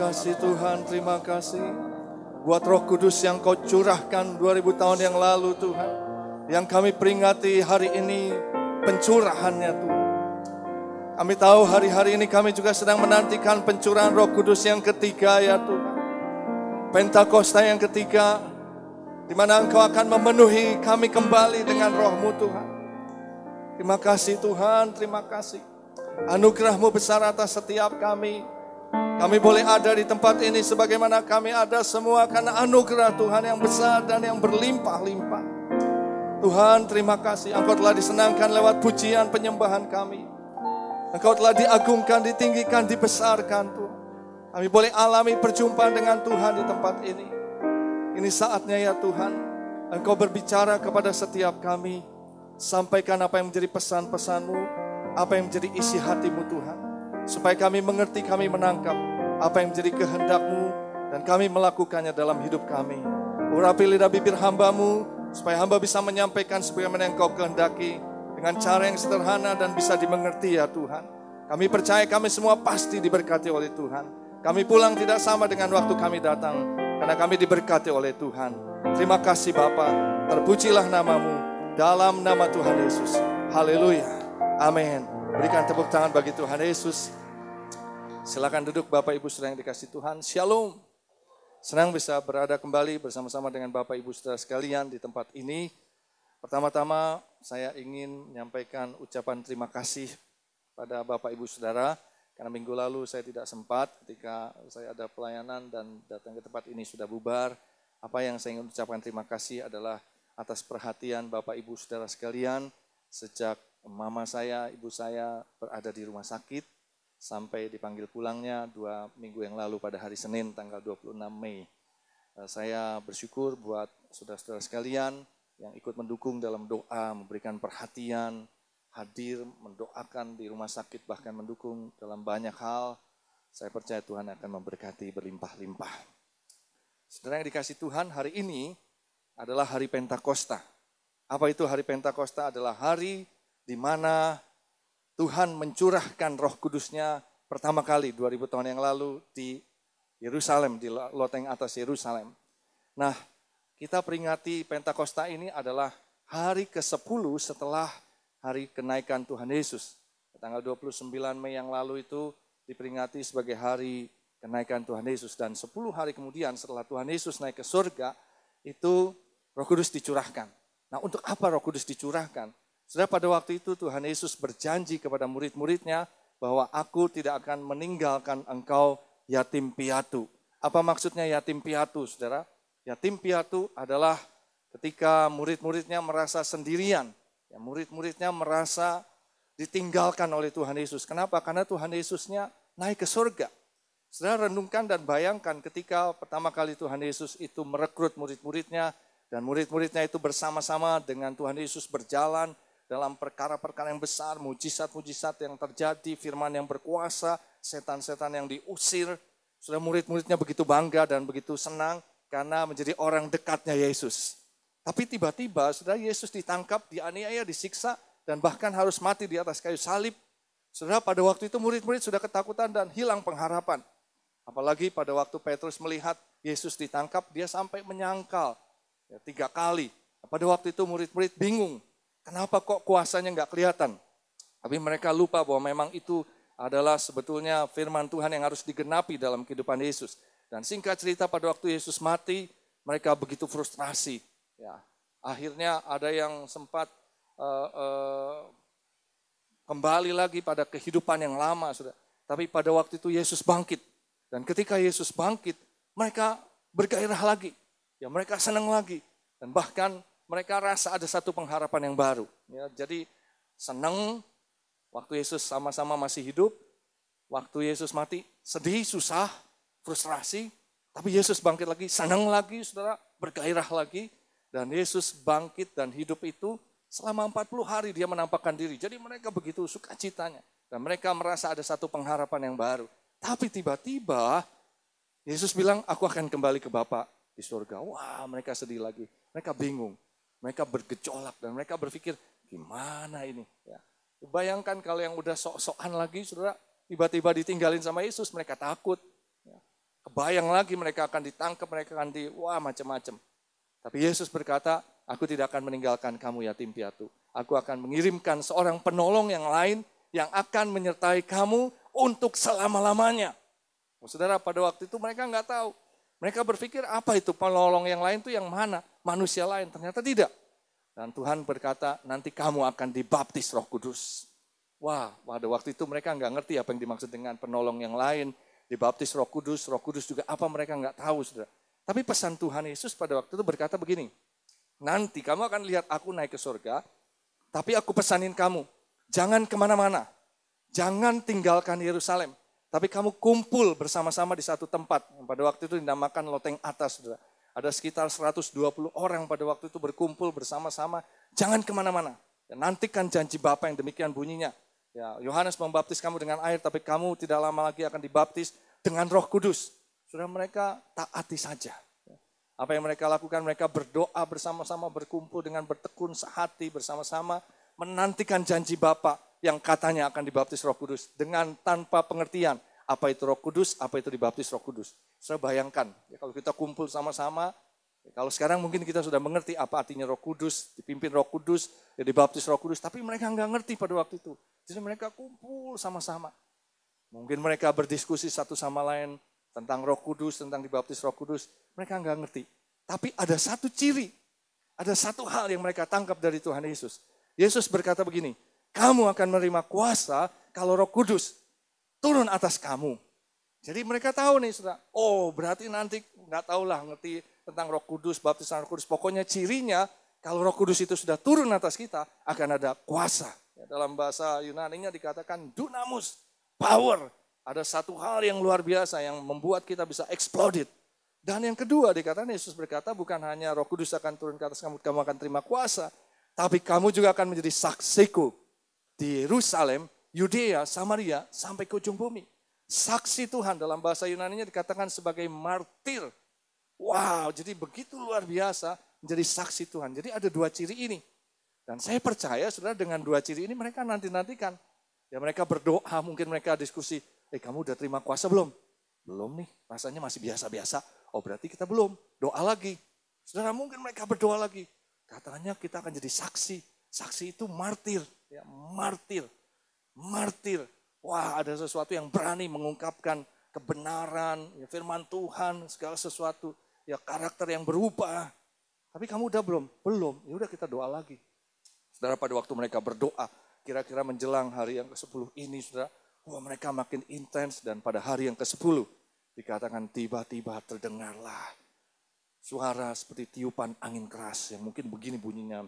kasih Tuhan, terima kasih. Buat roh kudus yang kau curahkan 2000 tahun yang lalu Tuhan. Yang kami peringati hari ini pencurahannya Tuhan. Kami tahu hari-hari ini kami juga sedang menantikan pencurahan roh kudus yang ketiga ya Tuhan. Pentakosta yang ketiga, di mana Engkau akan memenuhi kami kembali dengan rohmu Tuhan. Terima kasih Tuhan, terima kasih. Anugerahmu besar atas setiap kami. Kami boleh ada di tempat ini sebagaimana kami ada semua karena anugerah Tuhan yang besar dan yang berlimpah-limpah. Tuhan terima kasih Engkau telah disenangkan lewat pujian penyembahan kami. Engkau telah diagungkan, ditinggikan, dibesarkan Tuhan. Kami boleh alami perjumpaan dengan Tuhan di tempat ini. Ini saatnya ya Tuhan, Engkau berbicara kepada setiap kami. Sampaikan apa yang menjadi pesan-pesanmu, apa yang menjadi isi hatimu Tuhan supaya kami mengerti, kami menangkap apa yang menjadi kehendakmu, dan kami melakukannya dalam hidup kami. Urapi lidah bibir hambamu, supaya hamba bisa menyampaikan sebagaimana yang kau kehendaki, dengan cara yang sederhana dan bisa dimengerti ya Tuhan. Kami percaya kami semua pasti diberkati oleh Tuhan. Kami pulang tidak sama dengan waktu kami datang, karena kami diberkati oleh Tuhan. Terima kasih Bapa. terpujilah namamu, dalam nama Tuhan Yesus. Haleluya. Amin. Berikan tepuk tangan bagi Tuhan Yesus. Silakan duduk Bapak Ibu Saudara yang dikasih Tuhan. Shalom. Senang bisa berada kembali bersama-sama dengan Bapak Ibu Saudara sekalian di tempat ini. Pertama-tama saya ingin menyampaikan ucapan terima kasih pada Bapak Ibu Saudara karena minggu lalu saya tidak sempat ketika saya ada pelayanan dan datang ke tempat ini sudah bubar. Apa yang saya ingin ucapkan terima kasih adalah atas perhatian Bapak Ibu Saudara sekalian sejak mama saya, ibu saya berada di rumah sakit sampai dipanggil pulangnya dua minggu yang lalu pada hari Senin tanggal 26 Mei. Eh, saya bersyukur buat saudara-saudara sekalian yang ikut mendukung dalam doa, memberikan perhatian, hadir, mendoakan di rumah sakit, bahkan mendukung dalam banyak hal. Saya percaya Tuhan akan memberkati berlimpah-limpah. Saudara yang dikasih Tuhan, hari ini adalah hari Pentakosta. Apa itu hari Pentakosta? Adalah hari di mana Tuhan mencurahkan roh kudusnya pertama kali 2000 tahun yang lalu di Yerusalem, di loteng atas Yerusalem. Nah, kita peringati Pentakosta ini adalah hari ke-10 setelah hari kenaikan Tuhan Yesus. Tanggal 29 Mei yang lalu itu diperingati sebagai hari kenaikan Tuhan Yesus. Dan 10 hari kemudian setelah Tuhan Yesus naik ke surga, itu roh kudus dicurahkan. Nah untuk apa roh kudus dicurahkan? Sudah pada waktu itu Tuhan Yesus berjanji kepada murid-muridnya bahwa aku tidak akan meninggalkan engkau yatim piatu. Apa maksudnya yatim piatu, saudara? Yatim piatu adalah ketika murid-muridnya merasa sendirian. Ya, murid-muridnya merasa ditinggalkan oleh Tuhan Yesus. Kenapa? Karena Tuhan Yesusnya naik ke surga. Saudara renungkan dan bayangkan ketika pertama kali Tuhan Yesus itu merekrut murid-muridnya dan murid-muridnya itu bersama-sama dengan Tuhan Yesus berjalan dalam perkara-perkara yang besar, mujizat-mujizat yang terjadi, firman yang berkuasa, setan-setan yang diusir. Sudah murid-muridnya begitu bangga dan begitu senang karena menjadi orang dekatnya Yesus. Tapi tiba-tiba sudah Yesus ditangkap, dianiaya, disiksa, dan bahkan harus mati di atas kayu salib. Sudah pada waktu itu murid-murid sudah ketakutan dan hilang pengharapan. Apalagi pada waktu Petrus melihat Yesus ditangkap, dia sampai menyangkal ya, tiga kali. Pada waktu itu murid-murid bingung, Kenapa kok kuasanya nggak kelihatan? Tapi mereka lupa bahwa memang itu adalah sebetulnya firman Tuhan yang harus digenapi dalam kehidupan Yesus. Dan singkat cerita pada waktu Yesus mati, mereka begitu frustrasi. Ya, akhirnya ada yang sempat uh, uh, kembali lagi pada kehidupan yang lama sudah. Tapi pada waktu itu Yesus bangkit. Dan ketika Yesus bangkit, mereka bergairah lagi. Ya, mereka senang lagi. Dan bahkan mereka rasa ada satu pengharapan yang baru. Ya, jadi senang waktu Yesus sama-sama masih hidup, waktu Yesus mati sedih, susah, frustrasi, tapi Yesus bangkit lagi, senang lagi, saudara bergairah lagi, dan Yesus bangkit dan hidup itu selama 40 hari dia menampakkan diri. Jadi mereka begitu suka citanya. Dan mereka merasa ada satu pengharapan yang baru. Tapi tiba-tiba Yesus bilang, aku akan kembali ke Bapak di surga. Wah mereka sedih lagi. Mereka bingung. Mereka bergejolak dan mereka berpikir, gimana ini? Ya. Bayangkan kalau yang udah sok-sokan lagi, saudara, tiba-tiba ditinggalin sama Yesus, mereka takut. Ya. Kebayang lagi mereka akan ditangkap, mereka akan di, wah macam-macam. Tapi Yesus berkata, aku tidak akan meninggalkan kamu yatim piatu. Aku akan mengirimkan seorang penolong yang lain yang akan menyertai kamu untuk selama-lamanya. Saudara, pada waktu itu mereka nggak tahu. Mereka berpikir apa itu penolong yang lain itu yang mana? Manusia lain. Ternyata tidak. Dan Tuhan berkata, nanti kamu akan dibaptis roh kudus. Wah, pada waktu itu mereka nggak ngerti apa yang dimaksud dengan penolong yang lain. Dibaptis roh kudus, roh kudus juga apa mereka nggak tahu. Saudara. Tapi pesan Tuhan Yesus pada waktu itu berkata begini, nanti kamu akan lihat aku naik ke surga, tapi aku pesanin kamu, jangan kemana-mana, jangan tinggalkan Yerusalem. Tapi kamu kumpul bersama-sama di satu tempat. Yang pada waktu itu dinamakan loteng atas. Saudara. Ada sekitar 120 orang pada waktu itu berkumpul bersama-sama. Jangan kemana-mana. Dan ya, nantikan janji Bapak yang demikian bunyinya. Ya, Yohanes membaptis kamu dengan air, tapi kamu tidak lama lagi akan dibaptis dengan roh kudus. Sudah mereka taati saja. Ya, apa yang mereka lakukan? Mereka berdoa bersama-sama, berkumpul dengan bertekun sehati bersama-sama, menantikan janji Bapak yang katanya akan dibaptis roh kudus dengan tanpa pengertian apa itu roh kudus, apa itu dibaptis roh kudus. Saya bayangkan ya, kalau kita kumpul sama-sama, ya, kalau sekarang mungkin kita sudah mengerti apa artinya roh kudus, dipimpin roh kudus, ya, dibaptis roh kudus, tapi mereka nggak ngerti pada waktu itu. Jadi mereka kumpul sama-sama. Mungkin mereka berdiskusi satu sama lain tentang roh kudus, tentang dibaptis roh kudus, mereka nggak ngerti. Tapi ada satu ciri, ada satu hal yang mereka tangkap dari Tuhan Yesus. Yesus berkata begini, kamu akan menerima kuasa kalau roh kudus turun atas kamu. Jadi mereka tahu nih sudah, oh berarti nanti nggak tahu lah ngerti tentang roh kudus, baptisan roh kudus. Pokoknya cirinya kalau roh kudus itu sudah turun atas kita akan ada kuasa. Ya, dalam bahasa Yunaninya dikatakan dunamus, power. Ada satu hal yang luar biasa yang membuat kita bisa exploded. Dan yang kedua dikatakan Yesus berkata bukan hanya roh kudus akan turun ke atas kamu, kamu akan terima kuasa. Tapi kamu juga akan menjadi saksiku di Yerusalem, Yudea, Samaria, sampai ke ujung bumi. Saksi Tuhan dalam bahasa Yunaninya dikatakan sebagai martir. Wow, jadi begitu luar biasa menjadi saksi Tuhan. Jadi ada dua ciri ini. Dan saya percaya saudara dengan dua ciri ini mereka nanti-nantikan. Ya mereka berdoa, mungkin mereka diskusi, eh kamu udah terima kuasa belum? Belum nih, rasanya masih biasa-biasa. Oh berarti kita belum, doa lagi. Saudara mungkin mereka berdoa lagi. Katanya kita akan jadi saksi. Saksi itu martir, ya, martir, martir. Wah, ada sesuatu yang berani mengungkapkan kebenaran, ya, firman Tuhan, segala sesuatu, ya karakter yang berubah. Tapi kamu udah belum? Belum. Ya udah kita doa lagi. Saudara pada waktu mereka berdoa, kira-kira menjelang hari yang ke-10 ini, saudara, wah mereka makin intens dan pada hari yang ke-10 dikatakan tiba-tiba terdengarlah suara seperti tiupan angin keras yang mungkin begini bunyinya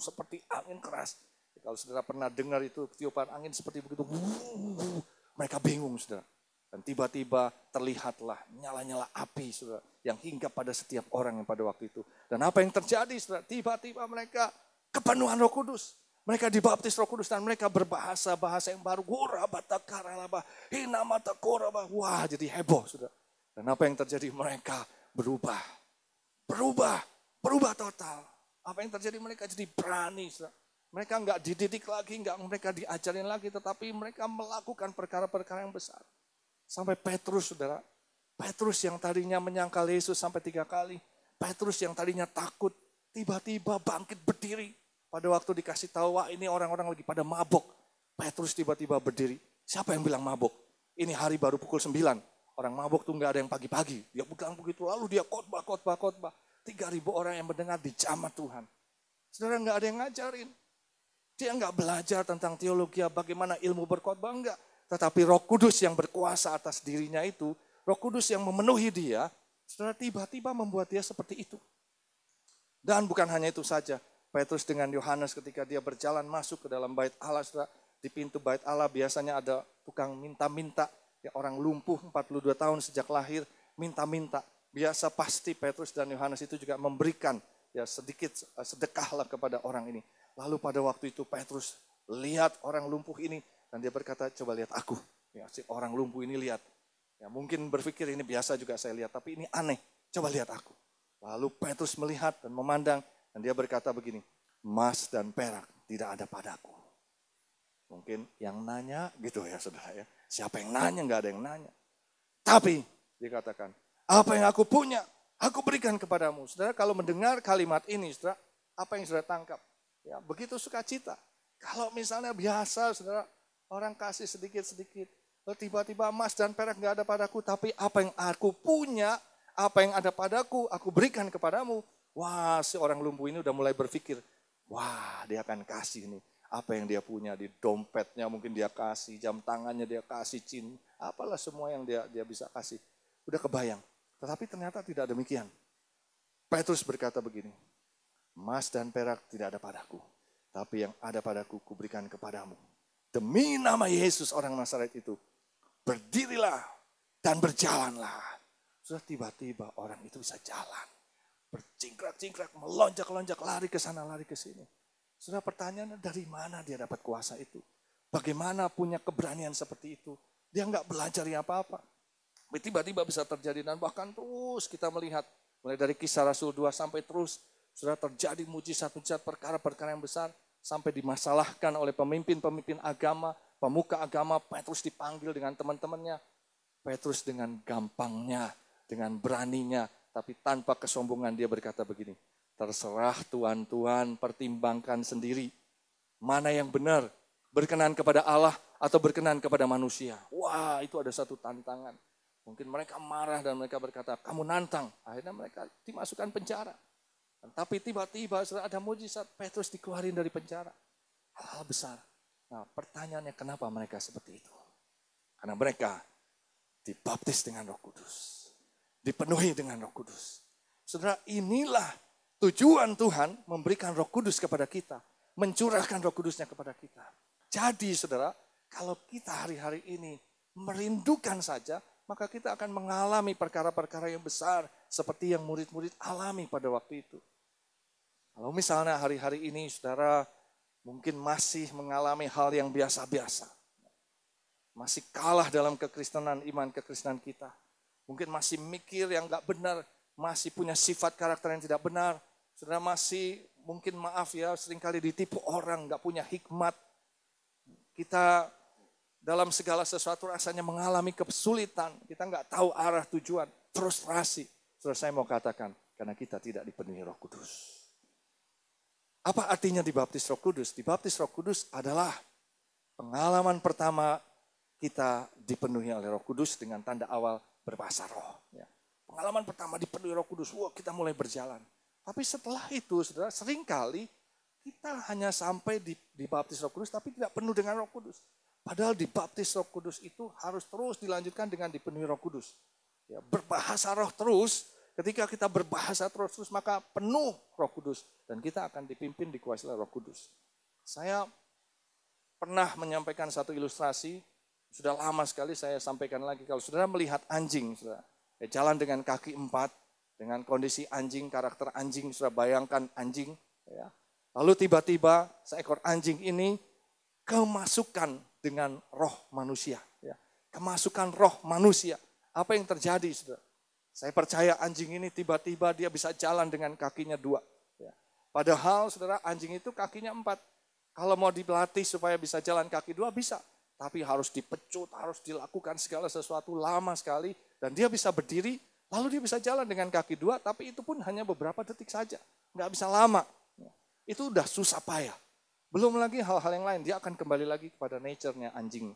seperti angin keras. Kalau saudara pernah dengar itu tiupan angin seperti begitu, mereka bingung saudara. Dan tiba-tiba terlihatlah nyala-nyala api saudara, yang hinggap pada setiap orang yang pada waktu itu. Dan apa yang terjadi saudara? Tiba-tiba mereka kepenuhan roh kudus. Mereka dibaptis roh kudus dan mereka berbahasa-bahasa yang baru. Gura batakara hina mata bah Wah jadi heboh saudara. Dan apa yang terjadi? Mereka berubah. Berubah Berubah total. Apa yang terjadi mereka jadi berani. Mereka nggak dididik lagi, nggak mereka diajarin lagi, tetapi mereka melakukan perkara-perkara yang besar. Sampai Petrus, saudara, Petrus yang tadinya menyangkal Yesus sampai tiga kali, Petrus yang tadinya takut, tiba-tiba bangkit berdiri. Pada waktu dikasih tahu, wah ini orang-orang lagi pada mabok. Petrus tiba-tiba berdiri. Siapa yang bilang mabok? Ini hari baru pukul 9. Orang mabok tuh nggak ada yang pagi-pagi. Dia pegang begitu, lalu dia khotbah, khotbah, khotbah. 3000 orang yang mendengar di jamaah Tuhan. Saudara nggak ada yang ngajarin. Dia nggak belajar tentang teologi, bagaimana ilmu berkhotbah enggak. Tetapi roh kudus yang berkuasa atas dirinya itu, roh kudus yang memenuhi dia, saudara tiba-tiba membuat dia seperti itu. Dan bukan hanya itu saja, Petrus dengan Yohanes ketika dia berjalan masuk ke dalam bait Allah, saudara, di pintu bait Allah biasanya ada tukang minta-minta, ya orang lumpuh 42 tahun sejak lahir, minta-minta biasa pasti Petrus dan Yohanes itu juga memberikan ya sedikit eh, sedekahlah kepada orang ini. Lalu pada waktu itu Petrus lihat orang lumpuh ini dan dia berkata coba lihat aku. Ya, si orang lumpuh ini lihat. Ya, mungkin berpikir ini biasa juga saya lihat tapi ini aneh. Coba lihat aku. Lalu Petrus melihat dan memandang dan dia berkata begini, "Emas dan perak tidak ada padaku." Mungkin yang nanya gitu ya saudara ya. Siapa yang nanya? Enggak ada yang nanya. Tapi dikatakan, apa yang aku punya, aku berikan kepadamu. Saudara kalau mendengar kalimat ini, saudara, apa yang saudara tangkap? Ya, begitu sukacita. Kalau misalnya biasa, saudara, orang kasih sedikit-sedikit, tiba-tiba emas dan perak nggak ada padaku, tapi apa yang aku punya, apa yang ada padaku, aku berikan kepadamu. Wah, si orang lumpuh ini udah mulai berpikir, wah dia akan kasih nih apa yang dia punya di dompetnya mungkin dia kasih, jam tangannya dia kasih, cin, apalah semua yang dia dia bisa kasih. Udah kebayang. Tetapi ternyata tidak demikian. Petrus berkata begini, Emas dan perak tidak ada padaku, tapi yang ada padaku kuberikan kepadamu. Demi nama Yesus orang Nazaret itu, berdirilah dan berjalanlah. Sudah tiba-tiba orang itu bisa jalan. Bercingkrak-cingkrak, melonjak-lonjak, lari ke sana, lari ke sini. Sudah pertanyaan dari mana dia dapat kuasa itu? Bagaimana punya keberanian seperti itu? Dia nggak belajar apa-apa tiba-tiba bisa terjadi dan bahkan terus kita melihat mulai dari kisah Rasul 2 sampai terus sudah terjadi mujizat-mujizat perkara-perkara yang besar sampai dimasalahkan oleh pemimpin-pemimpin agama, pemuka agama, Petrus dipanggil dengan teman-temannya. Petrus dengan gampangnya, dengan beraninya, tapi tanpa kesombongan dia berkata begini, terserah Tuhan-Tuhan pertimbangkan sendiri mana yang benar, berkenan kepada Allah atau berkenan kepada manusia. Wah, itu ada satu tantangan. Mungkin mereka marah dan mereka berkata, kamu nantang. Akhirnya mereka dimasukkan penjara. Tapi tiba-tiba setelah ada mujizat, Petrus dikeluarin dari penjara. Hal-hal besar. Nah pertanyaannya kenapa mereka seperti itu? Karena mereka dibaptis dengan roh kudus. Dipenuhi dengan roh kudus. Saudara inilah tujuan Tuhan memberikan roh kudus kepada kita. Mencurahkan roh kudusnya kepada kita. Jadi saudara, kalau kita hari-hari ini merindukan saja maka kita akan mengalami perkara-perkara yang besar seperti yang murid-murid alami pada waktu itu. Kalau misalnya hari-hari ini saudara mungkin masih mengalami hal yang biasa-biasa, masih kalah dalam kekristenan, iman kekristenan kita, mungkin masih mikir yang gak benar, masih punya sifat karakter yang tidak benar, saudara masih mungkin maaf ya seringkali ditipu orang, gak punya hikmat, kita dalam segala sesuatu rasanya mengalami kesulitan. Kita nggak tahu arah tujuan. Frustrasi. Terus saya mau katakan, karena kita tidak dipenuhi roh kudus. Apa artinya dibaptis roh kudus? Dibaptis roh kudus adalah pengalaman pertama kita dipenuhi oleh roh kudus dengan tanda awal berbahasa roh. Ya. Pengalaman pertama dipenuhi roh kudus, wah kita mulai berjalan. Tapi setelah itu, saudara, seringkali kita hanya sampai di, di baptis roh kudus, tapi tidak penuh dengan roh kudus. Padahal dibaptis Roh Kudus itu harus terus dilanjutkan dengan dipenuhi Roh Kudus. Ya, berbahasa roh terus, ketika kita berbahasa terus terus maka penuh Roh Kudus dan kita akan dipimpin dikuasai Roh Kudus. Saya pernah menyampaikan satu ilustrasi sudah lama sekali saya sampaikan lagi kalau saudara melihat anjing, saudara, ya jalan dengan kaki empat dengan kondisi anjing karakter anjing sudah bayangkan anjing, ya. lalu tiba-tiba seekor anjing ini kemasukan dengan roh manusia. Ya. Kemasukan roh manusia. Apa yang terjadi, saudara? Saya percaya anjing ini tiba-tiba dia bisa jalan dengan kakinya dua. Ya. Padahal, saudara, anjing itu kakinya empat. Kalau mau dilatih supaya bisa jalan kaki dua, bisa. Tapi harus dipecut, harus dilakukan segala sesuatu lama sekali. Dan dia bisa berdiri, lalu dia bisa jalan dengan kaki dua, tapi itu pun hanya beberapa detik saja. Nggak bisa lama. Ya. Itu udah susah payah. Belum lagi hal-hal yang lain, dia akan kembali lagi kepada nature-nya anjing.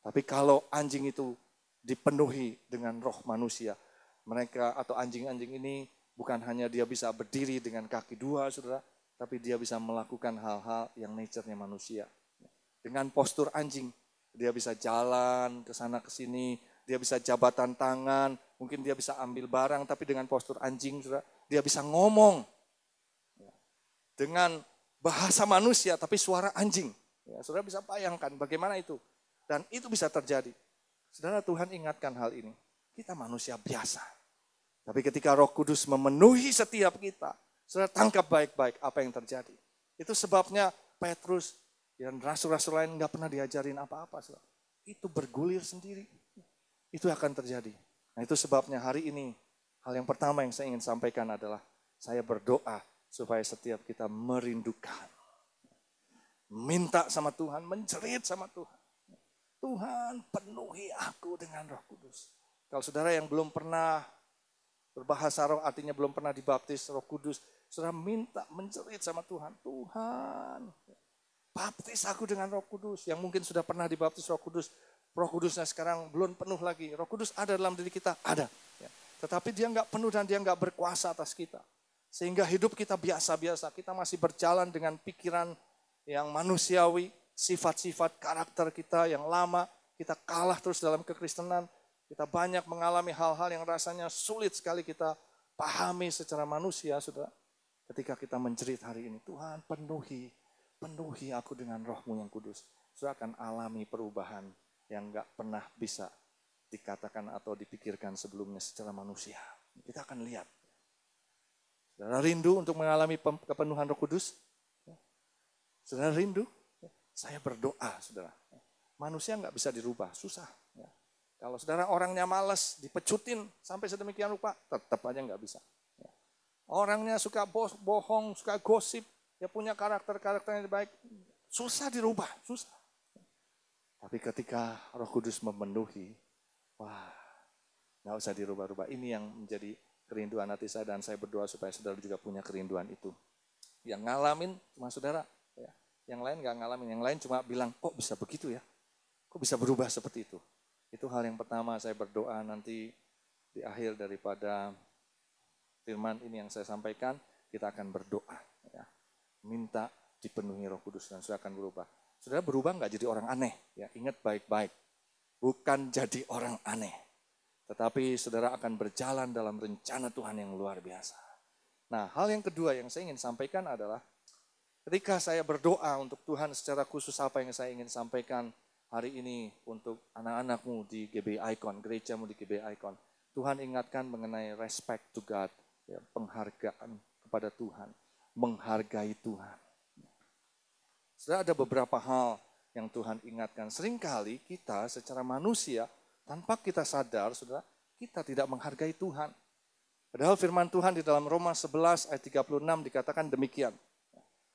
Tapi kalau anjing itu dipenuhi dengan roh manusia, mereka atau anjing-anjing ini bukan hanya dia bisa berdiri dengan kaki dua, saudara, tapi dia bisa melakukan hal-hal yang nature-nya manusia. Dengan postur anjing, dia bisa jalan ke sana ke sini, dia bisa jabatan tangan, mungkin dia bisa ambil barang, tapi dengan postur anjing, saudara, dia bisa ngomong. Dengan bahasa manusia tapi suara anjing. Ya, saudara bisa bayangkan bagaimana itu. Dan itu bisa terjadi. Saudara Tuhan ingatkan hal ini. Kita manusia biasa. Tapi ketika roh kudus memenuhi setiap kita, saudara tangkap baik-baik apa yang terjadi. Itu sebabnya Petrus dan rasul-rasul lain nggak pernah diajarin apa-apa. Saudara. Itu bergulir sendiri. Itu akan terjadi. Nah itu sebabnya hari ini, hal yang pertama yang saya ingin sampaikan adalah, saya berdoa Supaya setiap kita merindukan. Minta sama Tuhan, menjerit sama Tuhan. Tuhan penuhi aku dengan roh kudus. Kalau saudara yang belum pernah berbahasa roh artinya belum pernah dibaptis roh kudus. Saudara minta menjerit sama Tuhan. Tuhan baptis aku dengan roh kudus. Yang mungkin sudah pernah dibaptis roh kudus. Roh kudusnya sekarang belum penuh lagi. Roh kudus ada dalam diri kita? Ada. Ya. Tetapi dia nggak penuh dan dia nggak berkuasa atas kita. Sehingga hidup kita biasa-biasa, kita masih berjalan dengan pikiran yang manusiawi, sifat-sifat karakter kita yang lama, kita kalah terus dalam kekristenan, kita banyak mengalami hal-hal yang rasanya sulit sekali kita pahami secara manusia, saudara. Ketika kita menjerit hari ini, Tuhan penuhi, penuhi aku dengan rohmu yang kudus. Saudara akan alami perubahan yang gak pernah bisa dikatakan atau dipikirkan sebelumnya secara manusia. Kita akan lihat Saudara rindu untuk mengalami kepenuhan Roh Kudus? Ya. Saudara rindu? Ya. Saya berdoa, saudara. Ya. Manusia nggak bisa dirubah, susah. Kalau saudara orangnya malas, dipecutin sampai sedemikian rupa, tetap aja nggak bisa. Orangnya suka bohong, suka gosip, ya punya karakter-karakter yang baik, susah dirubah, susah. Tapi ketika Roh Kudus memenuhi, wah, nggak usah dirubah-rubah. Ini yang menjadi kerinduan hati saya dan saya berdoa supaya saudara juga punya kerinduan itu. Yang ngalamin cuma saudara, ya. yang lain gak ngalamin, yang lain cuma bilang kok bisa begitu ya, kok bisa berubah seperti itu. Itu hal yang pertama saya berdoa nanti di akhir daripada firman ini yang saya sampaikan, kita akan berdoa. Ya. Minta dipenuhi roh kudus dan sudah akan berubah. Saudara berubah nggak jadi orang aneh, ya ingat baik-baik. Bukan jadi orang aneh tetapi saudara akan berjalan dalam rencana Tuhan yang luar biasa. Nah, hal yang kedua yang saya ingin sampaikan adalah ketika saya berdoa untuk Tuhan secara khusus apa yang saya ingin sampaikan hari ini untuk anak-anakmu di GB Icon, gerejamu di GB Icon. Tuhan ingatkan mengenai respect to God, ya, penghargaan kepada Tuhan, menghargai Tuhan. Sudah ada beberapa hal yang Tuhan ingatkan. Seringkali kita secara manusia tanpa kita sadar, saudara, kita tidak menghargai Tuhan. Padahal firman Tuhan di dalam Roma 11 ayat 36 dikatakan demikian.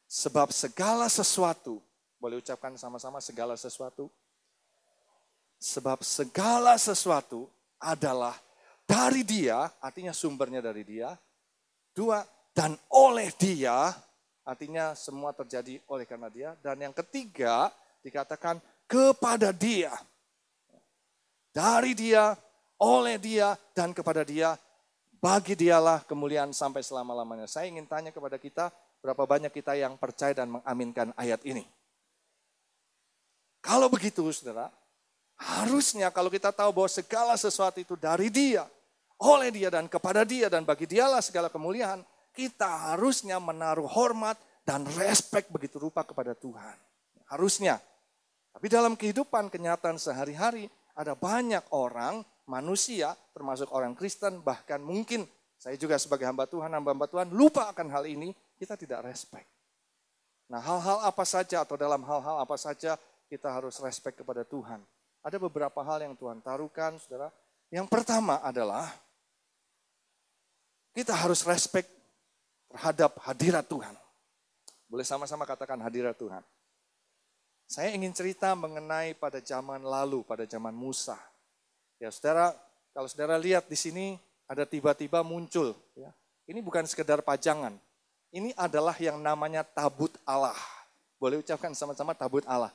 Sebab segala sesuatu, boleh ucapkan sama-sama segala sesuatu. Sebab segala sesuatu adalah dari dia, artinya sumbernya dari dia. Dua, dan oleh dia, artinya semua terjadi oleh karena dia. Dan yang ketiga dikatakan kepada dia. Dari dia, oleh dia, dan kepada dia, bagi dialah kemuliaan sampai selama-lamanya. Saya ingin tanya kepada kita, berapa banyak kita yang percaya dan mengaminkan ayat ini? Kalau begitu saudara, harusnya kalau kita tahu bahwa segala sesuatu itu dari dia, oleh dia dan kepada dia dan bagi dialah segala kemuliaan, kita harusnya menaruh hormat dan respek begitu rupa kepada Tuhan. Harusnya. Tapi dalam kehidupan kenyataan sehari-hari, ada banyak orang, manusia, termasuk orang Kristen, bahkan mungkin saya juga sebagai hamba Tuhan, hamba-hamba Tuhan, lupa akan hal ini, kita tidak respect. Nah hal-hal apa saja atau dalam hal-hal apa saja kita harus respect kepada Tuhan. Ada beberapa hal yang Tuhan taruhkan, saudara. Yang pertama adalah kita harus respect terhadap hadirat Tuhan. Boleh sama-sama katakan hadirat Tuhan. Saya ingin cerita mengenai pada zaman lalu, pada zaman Musa. Ya, saudara, kalau saudara lihat di sini ada tiba-tiba muncul. Ya. Ini bukan sekedar pajangan. Ini adalah yang namanya tabut Allah. Boleh ucapkan sama-sama tabut Allah.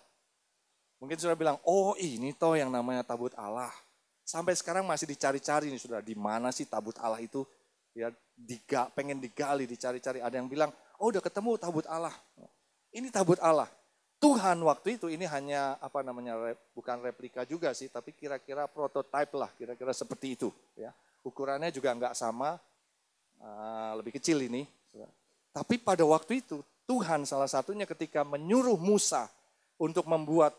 Mungkin sudah bilang, oh ini toh yang namanya tabut Allah. Sampai sekarang masih dicari-cari nih sudah di mana sih tabut Allah itu? Ya, diga, pengen digali, dicari-cari. Ada yang bilang, oh udah ketemu tabut Allah. Ini tabut Allah. Tuhan waktu itu ini hanya apa namanya bukan replika juga sih, tapi kira-kira prototipe lah, kira-kira seperti itu. Ya. Ukurannya juga nggak sama, eh, lebih kecil ini. Tapi pada waktu itu Tuhan salah satunya ketika menyuruh Musa untuk membuat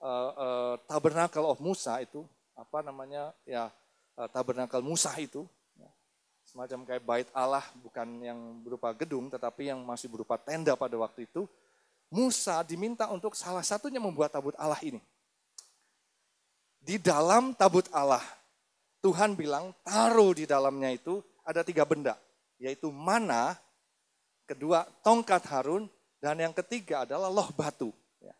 uh, uh, tabernakel of oh, Musa itu apa namanya ya uh, tabernakel Musa itu ya, semacam kayak bait Allah bukan yang berupa gedung tetapi yang masih berupa tenda pada waktu itu Musa diminta untuk salah satunya membuat tabut Allah ini. Di dalam tabut Allah, Tuhan bilang taruh di dalamnya itu ada tiga benda, yaitu mana, kedua tongkat Harun, dan yang ketiga adalah loh batu. Ya.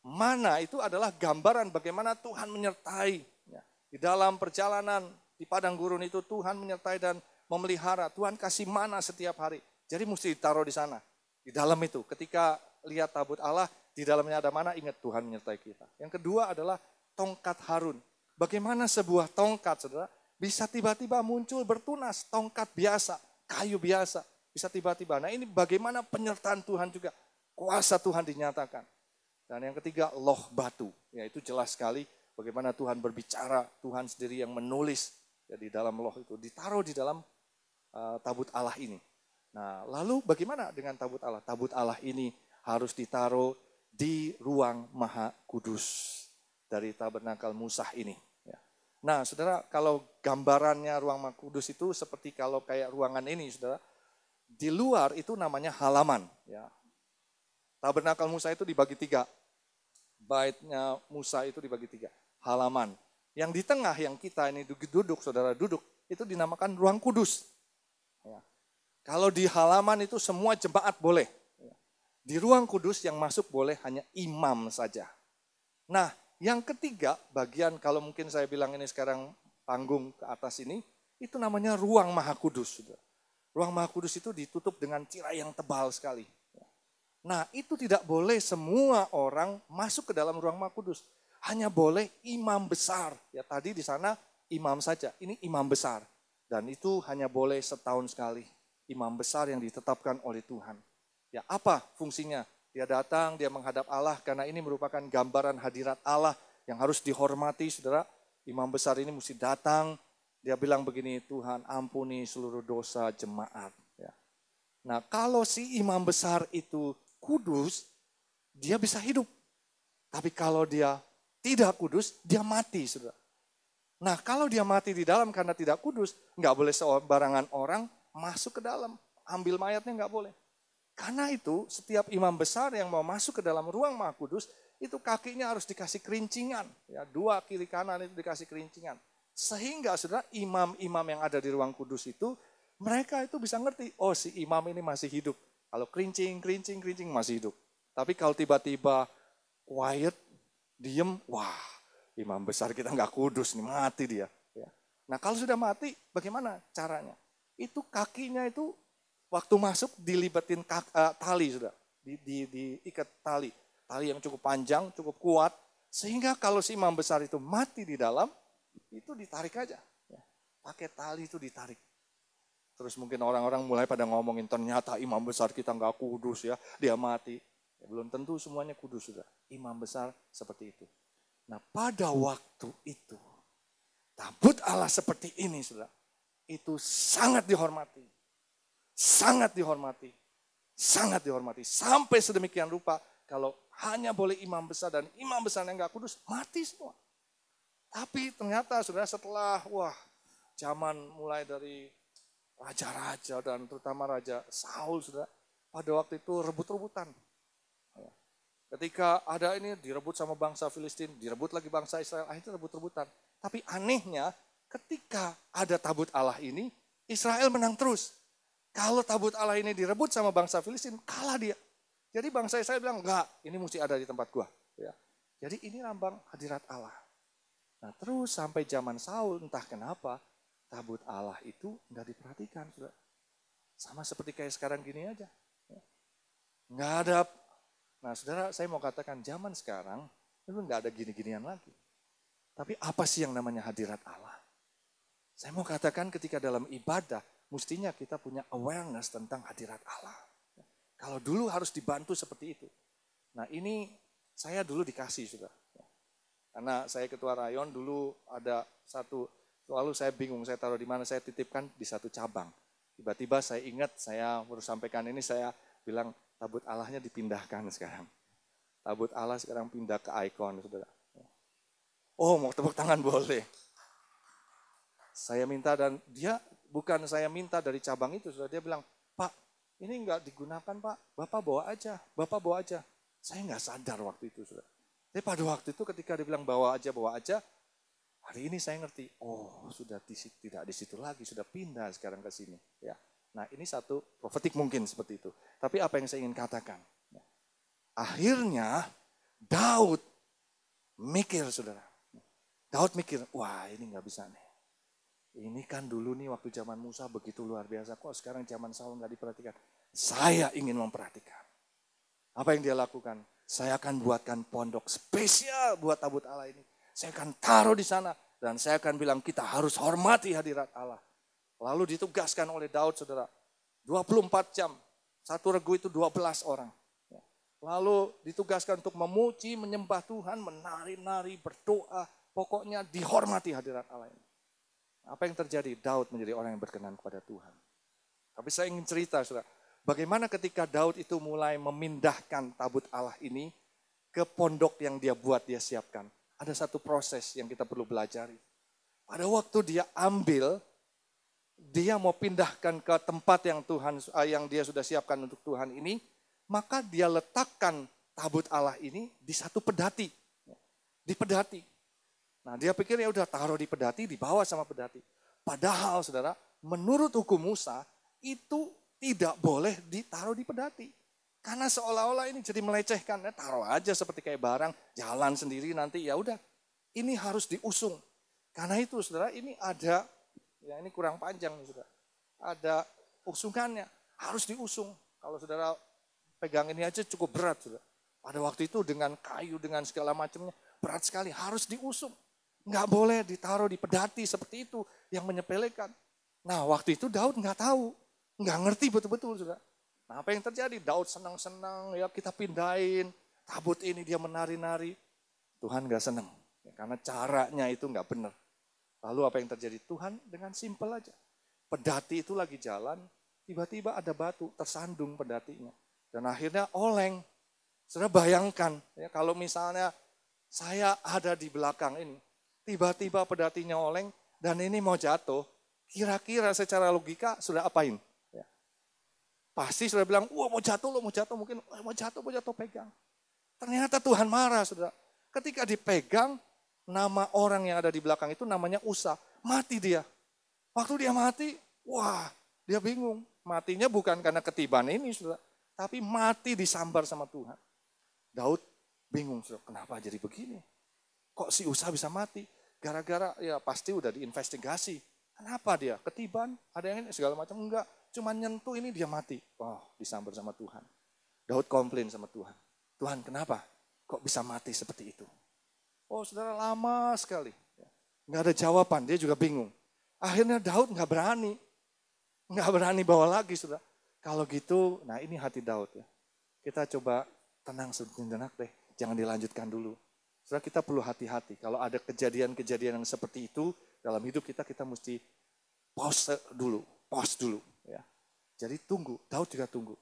Mana itu adalah gambaran bagaimana Tuhan menyertai. Ya. Di dalam perjalanan di padang gurun itu Tuhan menyertai dan memelihara. Tuhan kasih mana setiap hari. Jadi mesti ditaruh di sana, di dalam itu. Ketika lihat tabut Allah, di dalamnya ada mana, ingat Tuhan menyertai kita. Yang kedua adalah tongkat Harun. Bagaimana sebuah tongkat, saudara, bisa tiba-tiba muncul bertunas, tongkat biasa, kayu biasa, bisa tiba-tiba. Nah ini bagaimana penyertaan Tuhan juga, kuasa Tuhan dinyatakan. Dan yang ketiga, loh batu. Ya itu jelas sekali bagaimana Tuhan berbicara, Tuhan sendiri yang menulis ya, di dalam loh itu, ditaruh di dalam uh, tabut Allah ini. Nah lalu bagaimana dengan tabut Allah? Tabut Allah ini harus ditaruh di ruang maha kudus dari tabernakal musah ini. Ya. Nah, saudara, kalau gambarannya ruang maha kudus itu seperti kalau kayak ruangan ini, saudara, di luar itu namanya halaman. Ya. Tabernakal Musa itu dibagi tiga, baitnya Musa itu dibagi tiga, halaman. Yang di tengah yang kita ini duduk, saudara duduk, itu dinamakan ruang kudus. Ya. Kalau di halaman itu semua jemaat boleh, di ruang kudus yang masuk boleh hanya imam saja. Nah, yang ketiga bagian kalau mungkin saya bilang ini sekarang panggung ke atas ini, itu namanya ruang maha kudus. Ruang maha kudus itu ditutup dengan tirai yang tebal sekali. Nah, itu tidak boleh semua orang masuk ke dalam ruang maha kudus. Hanya boleh imam besar. Ya tadi di sana imam saja, ini imam besar. Dan itu hanya boleh setahun sekali. Imam besar yang ditetapkan oleh Tuhan. Ya, apa fungsinya? Dia datang, dia menghadap Allah karena ini merupakan gambaran hadirat Allah yang harus dihormati, Saudara. Imam besar ini mesti datang, dia bilang begini, Tuhan ampuni seluruh dosa jemaat. Ya. Nah, kalau si imam besar itu kudus, dia bisa hidup. Tapi kalau dia tidak kudus, dia mati, Saudara. Nah, kalau dia mati di dalam karena tidak kudus, nggak boleh sembarangan orang masuk ke dalam. Ambil mayatnya nggak boleh. Karena itu, setiap imam besar yang mau masuk ke dalam ruang Maha Kudus, itu kakinya harus dikasih kerincingan. Ya, dua kiri kanan itu dikasih kerincingan. Sehingga saudara imam-imam yang ada di ruang kudus itu, mereka itu bisa ngerti, oh si imam ini masih hidup. Kalau kerincing, kerincing, kerincing masih hidup. Tapi kalau tiba-tiba quiet, diem, wah imam besar kita nggak kudus nih, mati dia. Ya. Nah kalau sudah mati, bagaimana caranya? Itu kakinya itu Waktu masuk dilibatin kak, uh, tali, sudah di, di, diikat tali, tali yang cukup panjang, cukup kuat, sehingga kalau si imam besar itu mati di dalam, itu ditarik aja, ya. pakai tali itu ditarik. Terus mungkin orang-orang mulai pada ngomongin ternyata imam besar kita nggak kudus ya, dia mati. Ya, belum tentu semuanya kudus sudah. Imam besar seperti itu. Nah pada waktu itu tabut Allah seperti ini sudah itu sangat dihormati sangat dihormati. Sangat dihormati. Sampai sedemikian rupa kalau hanya boleh imam besar dan imam besar yang gak kudus mati semua. Tapi ternyata sudah setelah wah zaman mulai dari raja-raja dan terutama raja Saul sudah pada waktu itu rebut-rebutan. Ketika ada ini direbut sama bangsa Filistin, direbut lagi bangsa Israel, akhirnya rebut-rebutan. Tapi anehnya ketika ada tabut Allah ini, Israel menang terus. Kalau tabut Allah ini direbut sama bangsa Filistin, kalah dia. Jadi bangsa saya bilang, enggak, ini mesti ada di tempat gua. Ya. Jadi ini lambang hadirat Allah. Nah terus sampai zaman Saul, entah kenapa, tabut Allah itu enggak diperhatikan. Sudah. Sama seperti kayak sekarang gini aja. Ya. Enggak ada. Nah saudara, saya mau katakan zaman sekarang, itu enggak ada gini-ginian lagi. Tapi apa sih yang namanya hadirat Allah? Saya mau katakan ketika dalam ibadah, Mestinya kita punya awareness tentang hadirat Allah. Kalau dulu harus dibantu seperti itu. Nah ini saya dulu dikasih sudah. Karena saya ketua rayon dulu ada satu, Lalu saya bingung saya taruh di mana, saya titipkan di satu cabang. Tiba-tiba saya ingat, saya baru sampaikan ini, saya bilang tabut Allahnya dipindahkan sekarang. Tabut Allah sekarang pindah ke ikon, saudara. Oh, mau tepuk tangan boleh. Saya minta dan dia bukan saya minta dari cabang itu, sudah dia bilang, Pak, ini nggak digunakan Pak, Bapak bawa aja, Bapak bawa aja. Saya nggak sadar waktu itu sudah. Tapi pada waktu itu ketika dia bilang bawa aja, bawa aja, hari ini saya ngerti, oh sudah di, tidak di situ lagi, sudah pindah sekarang ke sini. Ya. Nah ini satu profetik mungkin seperti itu. Tapi apa yang saya ingin katakan? Ya. Akhirnya Daud mikir saudara. Daud mikir, wah ini nggak bisa nih ini kan dulu nih waktu zaman Musa begitu luar biasa. Kok sekarang zaman Saul nggak diperhatikan? Saya ingin memperhatikan. Apa yang dia lakukan? Saya akan buatkan pondok spesial buat tabut Allah ini. Saya akan taruh di sana. Dan saya akan bilang kita harus hormati hadirat Allah. Lalu ditugaskan oleh Daud saudara. 24 jam. Satu regu itu 12 orang. Lalu ditugaskan untuk memuji, menyembah Tuhan, menari-nari, berdoa. Pokoknya dihormati hadirat Allah ini. Apa yang terjadi? Daud menjadi orang yang berkenan kepada Tuhan. Tapi saya ingin cerita, saudara. Bagaimana ketika Daud itu mulai memindahkan tabut Allah ini ke pondok yang dia buat, dia siapkan. Ada satu proses yang kita perlu belajar Pada waktu dia ambil, dia mau pindahkan ke tempat yang Tuhan eh, yang dia sudah siapkan untuk Tuhan ini, maka dia letakkan tabut Allah ini di satu pedati. Di pedati. Nah dia pikir ya udah taruh di pedati, dibawa sama pedati. Padahal saudara, menurut hukum Musa itu tidak boleh ditaruh di pedati. Karena seolah-olah ini jadi melecehkan, ya, taruh aja seperti kayak barang, jalan sendiri nanti ya udah. Ini harus diusung. Karena itu saudara ini ada, ya ini kurang panjang nih saudara. Ada usungannya, harus diusung. Kalau saudara pegang ini aja cukup berat saudara. Pada waktu itu dengan kayu, dengan segala macamnya, berat sekali, harus diusung. Nggak boleh ditaruh di pedati seperti itu yang menyepelekan. Nah waktu itu Daud nggak tahu, nggak ngerti betul-betul juga. Nah apa yang terjadi? Daud senang-senang ya kita pindahin tabut ini dia menari-nari. Tuhan nggak senang ya, karena caranya itu nggak benar. Lalu apa yang terjadi? Tuhan dengan simpel aja. Pedati itu lagi jalan, tiba-tiba ada batu tersandung pedatinya. Dan akhirnya oleng. Sudah bayangkan ya kalau misalnya saya ada di belakang ini, tiba-tiba pedatinya oleng, dan ini mau jatuh, kira-kira secara logika sudah apain? Ya. Pasti sudah bilang, wah mau jatuh lo, mau jatuh mungkin, wah, mau jatuh, mau jatuh, pegang. Ternyata Tuhan marah, sudah. Ketika dipegang, nama orang yang ada di belakang itu namanya Usa. Mati dia. Waktu dia mati, wah dia bingung. Matinya bukan karena ketiban ini, saudara. Tapi mati disambar sama Tuhan. Daud bingung, saudara. Kenapa jadi begini? Kok si Usa bisa mati? Gara-gara ya pasti udah diinvestigasi. Kenapa dia? Ketiban, ada yang ini, segala macam. Enggak, Cuma nyentuh ini dia mati. Oh, disambar sama Tuhan. Daud komplain sama Tuhan. Tuhan kenapa? Kok bisa mati seperti itu? Oh saudara lama sekali. Enggak ada jawaban, dia juga bingung. Akhirnya Daud enggak berani. Enggak berani bawa lagi saudara. Kalau gitu, nah ini hati Daud ya. Kita coba tenang sejenak deh, jangan dilanjutkan dulu. Setelah kita perlu hati-hati. Kalau ada kejadian-kejadian yang seperti itu dalam hidup kita, kita mesti pause dulu, pause dulu. Ya. Jadi tunggu, Daud juga tunggu.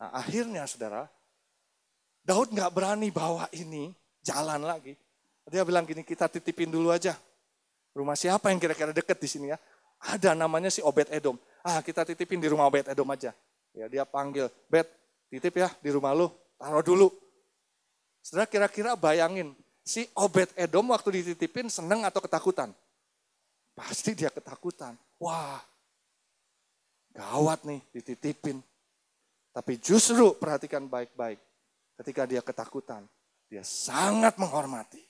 Nah, akhirnya saudara, Daud nggak berani bawa ini jalan lagi. Dia bilang gini, kita titipin dulu aja. Rumah siapa yang kira-kira deket di sini ya? Ada namanya si Obed Edom. Ah, kita titipin di rumah Obed Edom aja. Ya, dia panggil, Bet, titip ya di rumah lu, taruh dulu. Saudara kira-kira bayangin, si Obet Edom waktu dititipin seneng atau ketakutan? Pasti dia ketakutan. Wah, gawat nih dititipin. Tapi justru perhatikan baik-baik. Ketika dia ketakutan, dia sangat menghormati.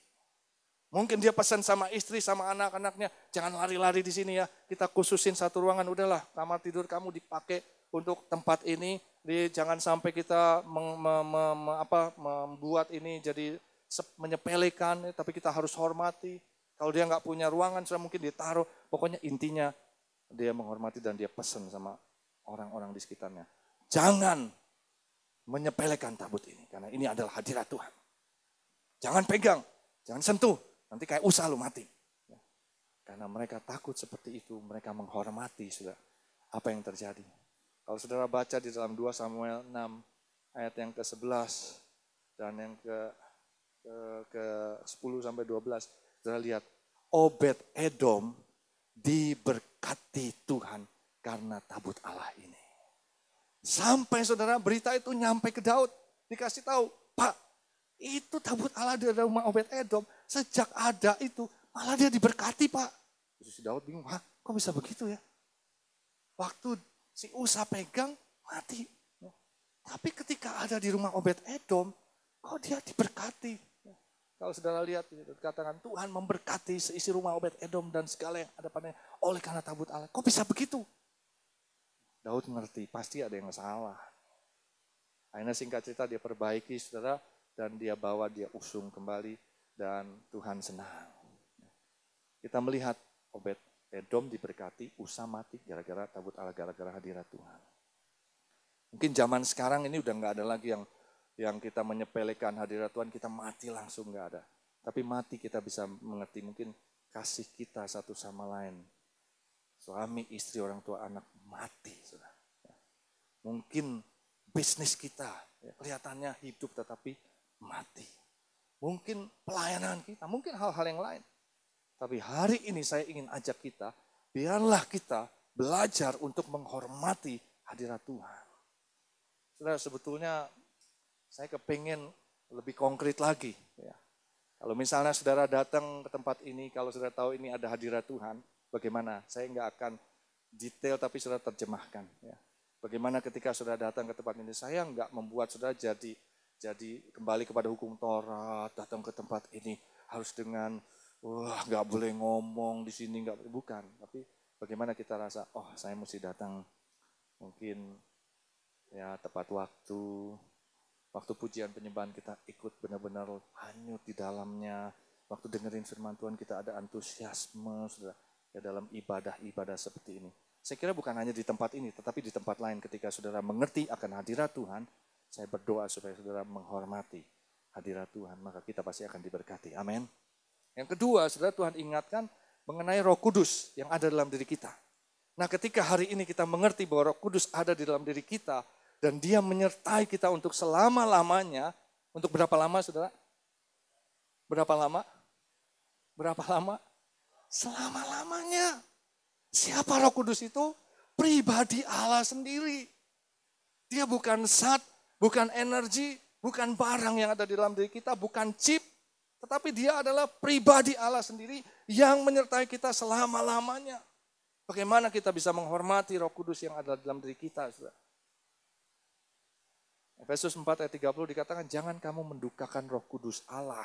Mungkin dia pesan sama istri, sama anak-anaknya, jangan lari-lari di sini ya. Kita khususin satu ruangan, udahlah kamar tidur kamu dipakai untuk tempat ini. Jadi jangan sampai kita mem, mem, mem, apa, membuat ini jadi menyepelekan, ya, tapi kita harus hormati. Kalau dia nggak punya ruangan, sudah mungkin ditaruh. Pokoknya intinya dia menghormati dan dia pesan sama orang-orang di sekitarnya. Jangan menyepelekan tabut ini, karena ini adalah hadirat Tuhan. Jangan pegang, jangan sentuh, nanti kayak usah lu mati. Ya. Karena mereka takut seperti itu, mereka menghormati sudah apa yang terjadi. Kalau saudara baca di dalam 2 Samuel 6 ayat yang ke-11 dan yang ke Eh, ke, ke 10 sampai 12. Kita lihat, Obed Edom diberkati Tuhan karena tabut Allah ini. Sampai saudara berita itu nyampe ke Daud, dikasih tahu, Pak, itu tabut Allah di rumah Obed Edom, sejak ada itu malah dia diberkati Pak. Terus si Daud bingung, Hah, kok bisa begitu ya? Waktu si Usa pegang, mati. Tapi ketika ada di rumah Obed Edom, kok dia diberkati? Kalau saudara lihat katakan Tuhan memberkati seisi rumah obat Edom dan segala yang ada padanya oleh karena tabut Allah. Kok bisa begitu? Daud mengerti, pasti ada yang salah. Akhirnya singkat cerita dia perbaiki saudara dan dia bawa dia usung kembali dan Tuhan senang. Kita melihat obat Edom diberkati, usah mati gara-gara tabut Allah, gara-gara hadirat Tuhan. Mungkin zaman sekarang ini udah nggak ada lagi yang yang kita menyepelekan hadirat Tuhan, kita mati langsung nggak ada. Tapi mati kita bisa mengerti mungkin kasih kita satu sama lain. Suami, istri, orang tua, anak mati. sudah Mungkin bisnis kita ya, kelihatannya hidup tetapi mati. Mungkin pelayanan kita, mungkin hal-hal yang lain. Tapi hari ini saya ingin ajak kita, biarlah kita belajar untuk menghormati hadirat Tuhan. sudah sebetulnya saya kepingin lebih konkret lagi. Ya. Kalau misalnya saudara datang ke tempat ini, kalau saudara tahu ini ada hadirat Tuhan, bagaimana? Saya nggak akan detail tapi saudara terjemahkan. Ya. Bagaimana ketika saudara datang ke tempat ini, saya nggak membuat saudara jadi jadi kembali kepada hukum Taurat, datang ke tempat ini harus dengan wah nggak boleh ngomong di sini nggak bukan, tapi bagaimana kita rasa oh saya mesti datang mungkin ya tepat waktu, Waktu pujian penyembahan kita ikut benar-benar hanyut di dalamnya. Waktu dengerin firman Tuhan kita ada antusiasme, saudara. Ya, dalam ibadah-ibadah seperti ini. Saya kira bukan hanya di tempat ini, tetapi di tempat lain ketika saudara mengerti akan hadirat Tuhan, saya berdoa supaya saudara menghormati hadirat Tuhan, maka kita pasti akan diberkati. Amin. Yang kedua, saudara Tuhan ingatkan mengenai roh kudus yang ada dalam diri kita. Nah ketika hari ini kita mengerti bahwa roh kudus ada di dalam diri kita, dan dia menyertai kita untuk selama-lamanya. Untuk berapa lama saudara? Berapa lama? Berapa lama? Selama-lamanya. Siapa roh kudus itu? Pribadi Allah sendiri. Dia bukan sat, bukan energi, bukan barang yang ada di dalam diri kita, bukan chip, tetapi dia adalah pribadi Allah sendiri yang menyertai kita selama-lamanya. Bagaimana kita bisa menghormati Roh Kudus yang ada dalam diri kita? Saudara? Efesus 4 ayat 30 dikatakan, jangan kamu mendukakan roh kudus Allah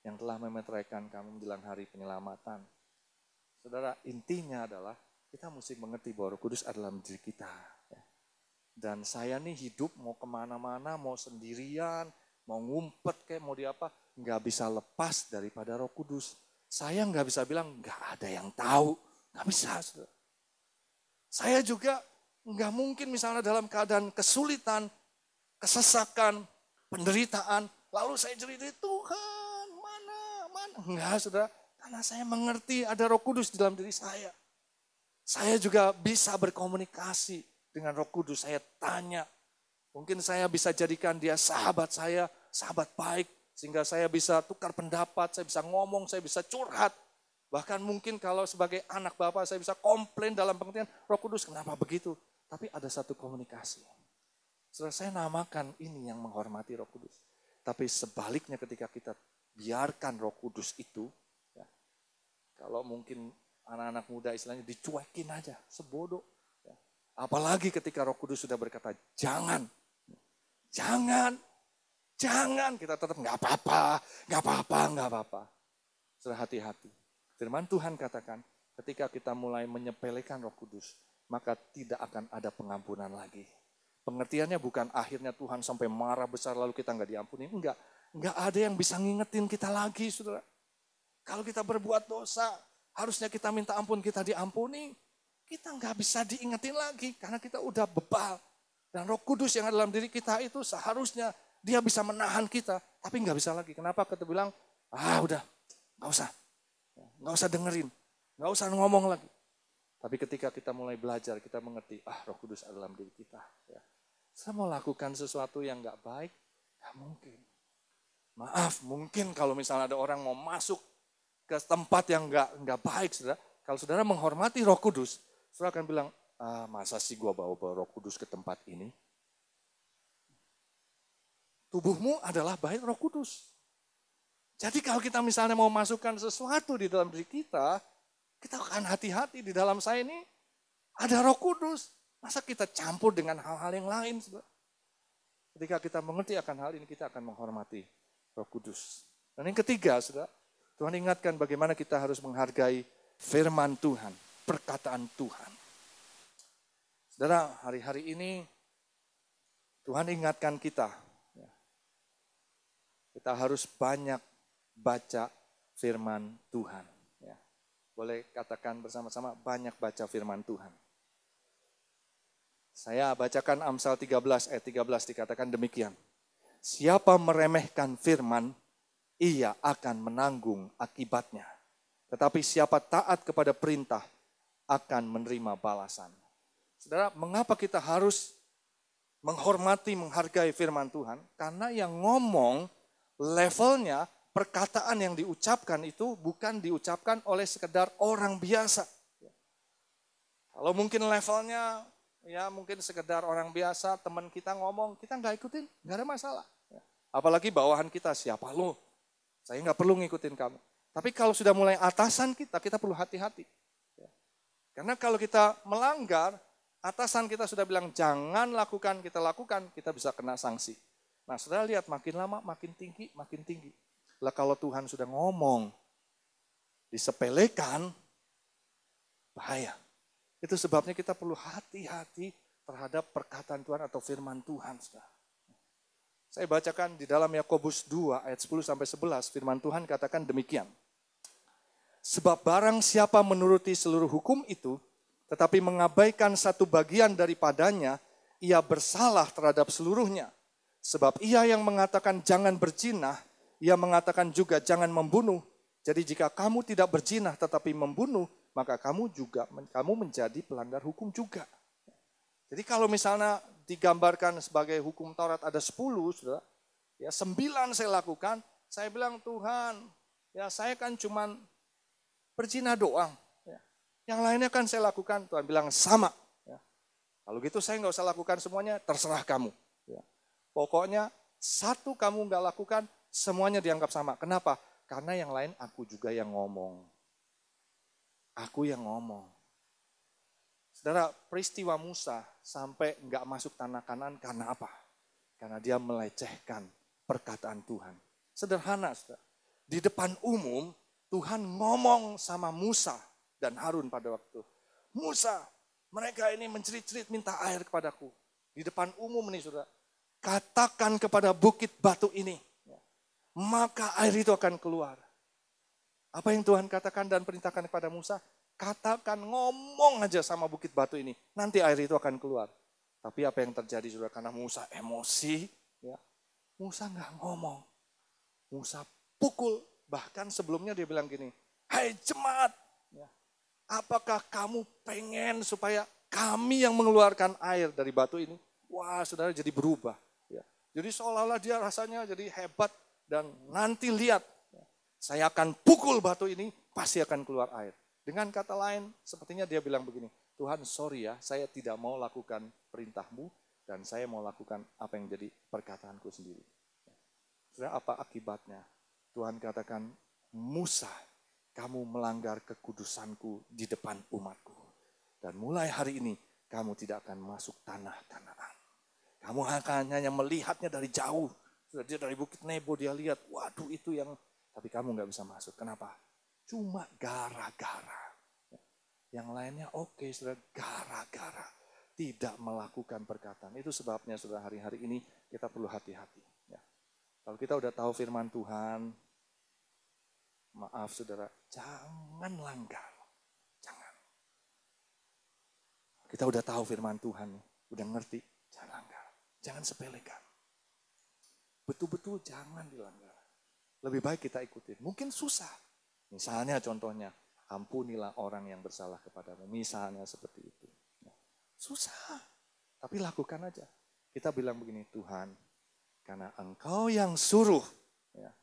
yang telah memeteraikan kamu menjelang hari penyelamatan. Saudara, intinya adalah kita mesti mengerti bahwa roh kudus adalah menjadi kita. Ya. Dan saya nih hidup mau kemana-mana, mau sendirian, mau ngumpet kayak mau di apa, nggak bisa lepas daripada roh kudus. Saya nggak bisa bilang, nggak ada yang tahu. Nggak bisa, saudara. Saya juga nggak mungkin misalnya dalam keadaan kesulitan, kesesakan, penderitaan. Lalu saya cerita, Tuhan mana, mana. Enggak saudara, karena saya mengerti ada roh kudus di dalam diri saya. Saya juga bisa berkomunikasi dengan roh kudus, saya tanya. Mungkin saya bisa jadikan dia sahabat saya, sahabat baik. Sehingga saya bisa tukar pendapat, saya bisa ngomong, saya bisa curhat. Bahkan mungkin kalau sebagai anak bapak saya bisa komplain dalam pengertian roh kudus kenapa begitu. Tapi ada satu komunikasi. Setelah saya namakan ini yang menghormati roh kudus. Tapi sebaliknya ketika kita biarkan roh kudus itu, ya, kalau mungkin anak-anak muda istilahnya dicuekin aja, sebodoh. Ya. Apalagi ketika roh kudus sudah berkata, jangan, jangan, jangan. Kita tetap nggak apa-apa, nggak apa-apa, nggak apa-apa. Saudara hati-hati. Firman Tuhan katakan, ketika kita mulai menyepelekan roh kudus, maka tidak akan ada pengampunan lagi. Pengertiannya bukan akhirnya Tuhan sampai marah besar lalu kita nggak diampuni. Enggak. Enggak ada yang bisa ngingetin kita lagi, saudara. Kalau kita berbuat dosa, harusnya kita minta ampun, kita diampuni. Kita nggak bisa diingetin lagi karena kita udah bebal. Dan roh kudus yang ada dalam diri kita itu seharusnya dia bisa menahan kita. Tapi nggak bisa lagi. Kenapa? Kita bilang, ah udah, nggak usah. Nggak usah dengerin. Nggak usah ngomong lagi. Tapi ketika kita mulai belajar, kita mengerti, ah roh kudus ada dalam diri kita. Ya. Saya mau lakukan sesuatu yang gak baik, nggak mungkin. Maaf, mungkin kalau misalnya ada orang mau masuk ke tempat yang gak, nggak baik, saudara. Kalau saudara menghormati Roh Kudus, saudara akan bilang, ah, masa sih gue bawa-bawa Roh Kudus ke tempat ini? Tubuhmu adalah baik Roh Kudus. Jadi kalau kita misalnya mau masukkan sesuatu di dalam diri kita, kita akan hati-hati di dalam saya ini ada Roh Kudus. Masa kita campur dengan hal-hal yang lain? Saudara? Ketika kita mengerti akan hal ini, kita akan menghormati roh kudus. Dan yang ketiga, saudara, Tuhan ingatkan bagaimana kita harus menghargai firman Tuhan, perkataan Tuhan. Saudara, hari-hari ini Tuhan ingatkan kita. Ya. Kita harus banyak baca firman Tuhan. Ya. Boleh katakan bersama-sama banyak baca firman Tuhan. Saya bacakan Amsal 13 ayat eh, 13 dikatakan demikian. Siapa meremehkan firman, ia akan menanggung akibatnya. Tetapi siapa taat kepada perintah akan menerima balasan. Saudara, mengapa kita harus menghormati, menghargai firman Tuhan? Karena yang ngomong levelnya perkataan yang diucapkan itu bukan diucapkan oleh sekedar orang biasa. Kalau mungkin levelnya ya mungkin sekedar orang biasa, teman kita ngomong, kita nggak ikutin, nggak ada masalah. Ya. Apalagi bawahan kita, siapa lo? Saya nggak perlu ngikutin kamu. Tapi kalau sudah mulai atasan kita, kita perlu hati-hati. Ya. Karena kalau kita melanggar, atasan kita sudah bilang jangan lakukan, kita lakukan, kita bisa kena sanksi. Nah sudah lihat, makin lama makin tinggi, makin tinggi. Lah kalau Tuhan sudah ngomong, disepelekan, bahaya. Itu sebabnya kita perlu hati-hati terhadap perkataan Tuhan atau firman Tuhan. Saya bacakan di dalam Yakobus 2 ayat 10 sampai 11 firman Tuhan katakan demikian. Sebab barang siapa menuruti seluruh hukum itu tetapi mengabaikan satu bagian daripadanya, ia bersalah terhadap seluruhnya. Sebab ia yang mengatakan jangan berjinah, ia mengatakan juga jangan membunuh. Jadi jika kamu tidak berjinah tetapi membunuh, maka kamu juga kamu menjadi pelanggar hukum juga. Jadi kalau misalnya digambarkan sebagai hukum Taurat ada 10, Saudara, ya 9 saya lakukan, saya bilang Tuhan, ya saya kan cuman berzina doang. Ya. Yang lainnya kan saya lakukan, Tuhan bilang sama. Ya. Kalau gitu saya nggak usah lakukan semuanya, terserah kamu. Ya. Pokoknya satu kamu nggak lakukan, semuanya dianggap sama. Kenapa? Karena yang lain aku juga yang ngomong. Aku yang ngomong. Saudara, peristiwa Musa sampai nggak masuk tanah kanan karena apa? Karena dia melecehkan perkataan Tuhan. Sederhana, saudara. Di depan umum, Tuhan ngomong sama Musa dan Harun pada waktu. Musa, mereka ini mencerit-cerit minta air kepadaku. Di depan umum ini, saudara. Katakan kepada bukit batu ini, maka air itu akan keluar. Apa yang Tuhan katakan dan perintahkan kepada Musa? Katakan, ngomong aja sama bukit batu ini. Nanti air itu akan keluar. Tapi apa yang terjadi sudah karena Musa emosi, ya. Musa nggak ngomong. Musa pukul. Bahkan sebelumnya dia bilang gini, Hai hey, jemaat, ya. apakah kamu pengen supaya kami yang mengeluarkan air dari batu ini? Wah, saudara jadi berubah. Ya. Jadi seolah-olah dia rasanya jadi hebat dan nanti lihat saya akan pukul batu ini, pasti akan keluar air. Dengan kata lain, sepertinya dia bilang begini, Tuhan sorry ya, saya tidak mau lakukan perintahmu, dan saya mau lakukan apa yang jadi perkataanku sendiri. Sudah apa akibatnya? Tuhan katakan, Musa, kamu melanggar kekudusanku di depan umatku. Dan mulai hari ini, kamu tidak akan masuk tanah kanaan. Kamu hanya melihatnya dari jauh. Sudah Dia dari Bukit Nebo, dia lihat, waduh itu yang tapi kamu nggak bisa masuk. Kenapa? Cuma gara-gara. Yang lainnya oke, okay, saudara, gara-gara. Tidak melakukan perkataan. Itu sebabnya sudah hari-hari ini kita perlu hati-hati. Ya. Kalau kita udah tahu firman Tuhan, maaf saudara, jangan langgar. Jangan. Kita udah tahu firman Tuhan, udah ngerti, jangan langgar. Jangan sepelekan. Betul-betul jangan dilanggar. Lebih baik kita ikutin. Mungkin susah. Misalnya contohnya, ampunilah orang yang bersalah kepadamu. Misalnya seperti itu. Ya. Susah. Tapi lakukan aja. Kita bilang begini, Tuhan, karena engkau yang suruh. Ya,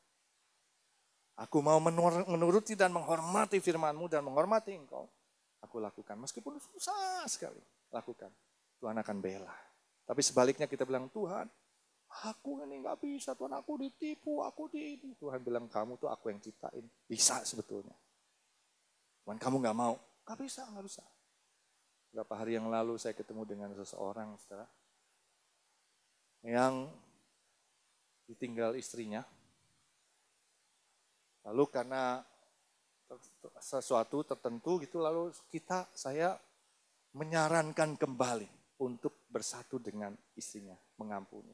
aku mau menuruti dan menghormati firmanmu dan menghormati engkau. Aku lakukan, meskipun susah sekali. Lakukan. Tuhan akan bela. Tapi sebaliknya kita bilang, Tuhan, Aku kan ini nggak bisa, Tuhan aku ditipu, aku di Tuhan bilang kamu tuh aku yang ciptain. Bisa sebetulnya. Tuhan kamu nggak mau. Nggak bisa, nggak bisa. Berapa hari yang lalu saya ketemu dengan seseorang, setelah yang ditinggal istrinya. Lalu karena sesuatu tertentu gitu, lalu kita, saya menyarankan kembali untuk bersatu dengan istrinya, mengampuni.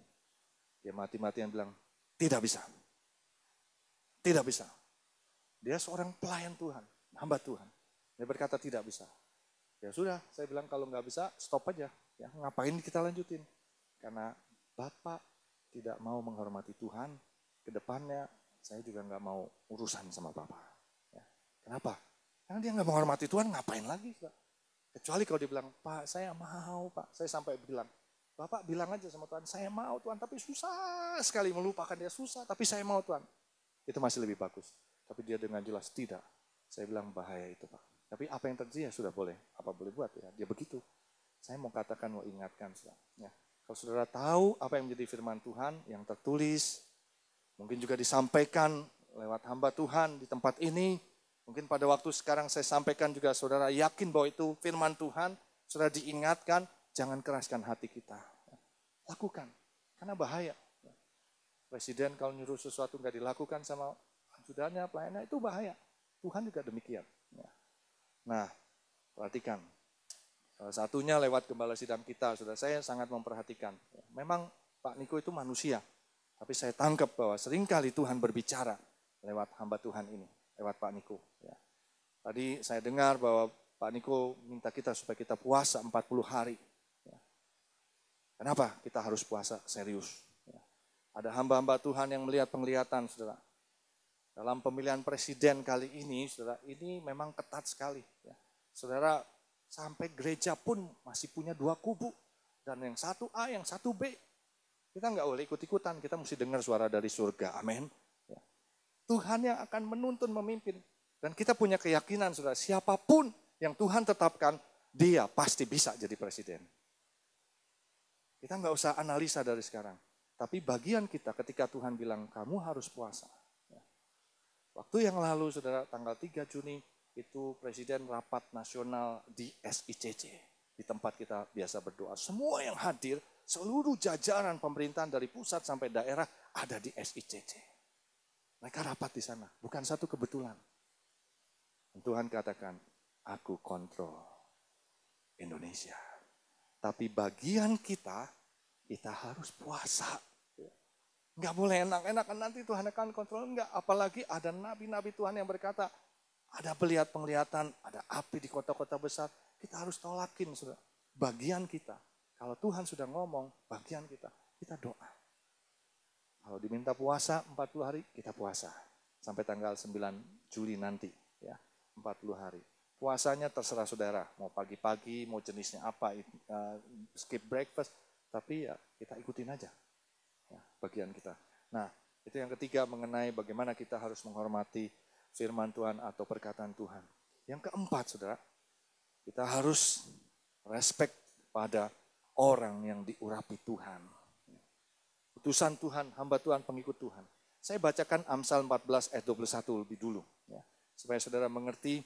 Dia mati-matian bilang, tidak bisa. Tidak bisa. Dia seorang pelayan Tuhan, hamba Tuhan. Dia berkata tidak bisa. Ya sudah, saya bilang kalau nggak bisa stop aja. Ya, ngapain kita lanjutin? Karena Bapak tidak mau menghormati Tuhan, kedepannya saya juga nggak mau urusan sama Bapak. Ya. Kenapa? Karena dia nggak menghormati Tuhan, ngapain lagi? Kecuali kalau dibilang, Pak saya mau Pak. Saya sampai bilang, Bapak bilang aja sama Tuhan, saya mau Tuhan, tapi susah sekali melupakan dia, susah, tapi saya mau Tuhan. Itu masih lebih bagus. Tapi dia dengan jelas, tidak. Saya bilang bahaya itu Pak. Tapi apa yang terjadi ya sudah boleh, apa boleh buat ya, dia begitu. Saya mau katakan, mau ingatkan saudara. Ya. Kalau saudara tahu apa yang menjadi firman Tuhan yang tertulis, mungkin juga disampaikan lewat hamba Tuhan di tempat ini, mungkin pada waktu sekarang saya sampaikan juga saudara yakin bahwa itu firman Tuhan, sudah diingatkan, Jangan keraskan hati kita. Lakukan, karena bahaya. Presiden kalau nyuruh sesuatu nggak dilakukan sama ajudannya, pelayannya, itu bahaya. Tuhan juga demikian. Ya. Nah, perhatikan. Eh, satunya lewat gembala sidang kita, sudah saya sangat memperhatikan. Ya, memang Pak Niko itu manusia, tapi saya tangkap bahwa seringkali Tuhan berbicara lewat hamba Tuhan ini, lewat Pak Niko. Ya. Tadi saya dengar bahwa Pak Niko minta kita supaya kita puasa 40 hari. Kenapa kita harus puasa serius? Ya. Ada hamba-hamba Tuhan yang melihat penglihatan, saudara. Dalam pemilihan presiden kali ini, saudara, ini memang ketat sekali. Ya. Saudara, sampai gereja pun masih punya dua kubu. Dan yang satu A, yang satu B. Kita nggak boleh ikut-ikutan, kita mesti dengar suara dari surga. Amin. Ya. Tuhan yang akan menuntun, memimpin. Dan kita punya keyakinan, saudara, siapapun yang Tuhan tetapkan, dia pasti bisa jadi presiden. Kita nggak usah analisa dari sekarang. Tapi bagian kita ketika Tuhan bilang kamu harus puasa. Ya. Waktu yang lalu saudara tanggal 3 Juni itu Presiden rapat nasional di SICC. Di tempat kita biasa berdoa. Semua yang hadir, seluruh jajaran pemerintahan dari pusat sampai daerah ada di SICC. Mereka rapat di sana, bukan satu kebetulan. Tuhan katakan, aku kontrol Indonesia. Tapi bagian kita, kita harus puasa. Nggak boleh enak kan nanti Tuhan akan kontrol. Enggak, apalagi ada nabi-nabi Tuhan yang berkata, ada pelihat penglihatan, ada api di kota-kota besar. Kita harus tolakin, sudah bagian kita. Kalau Tuhan sudah ngomong, bagian kita, kita doa. Kalau diminta puasa 40 hari, kita puasa. Sampai tanggal 9 Juli nanti, ya 40 hari. Puasanya terserah saudara, mau pagi-pagi, mau jenisnya apa, eh, skip breakfast, tapi ya kita ikutin aja ya, bagian kita. Nah, itu yang ketiga mengenai bagaimana kita harus menghormati firman Tuhan atau perkataan Tuhan. Yang keempat, saudara, kita harus respect pada orang yang diurapi Tuhan. putusan Tuhan, hamba Tuhan, pengikut Tuhan. Saya bacakan Amsal 14 ayat 21 lebih dulu. Ya, supaya saudara mengerti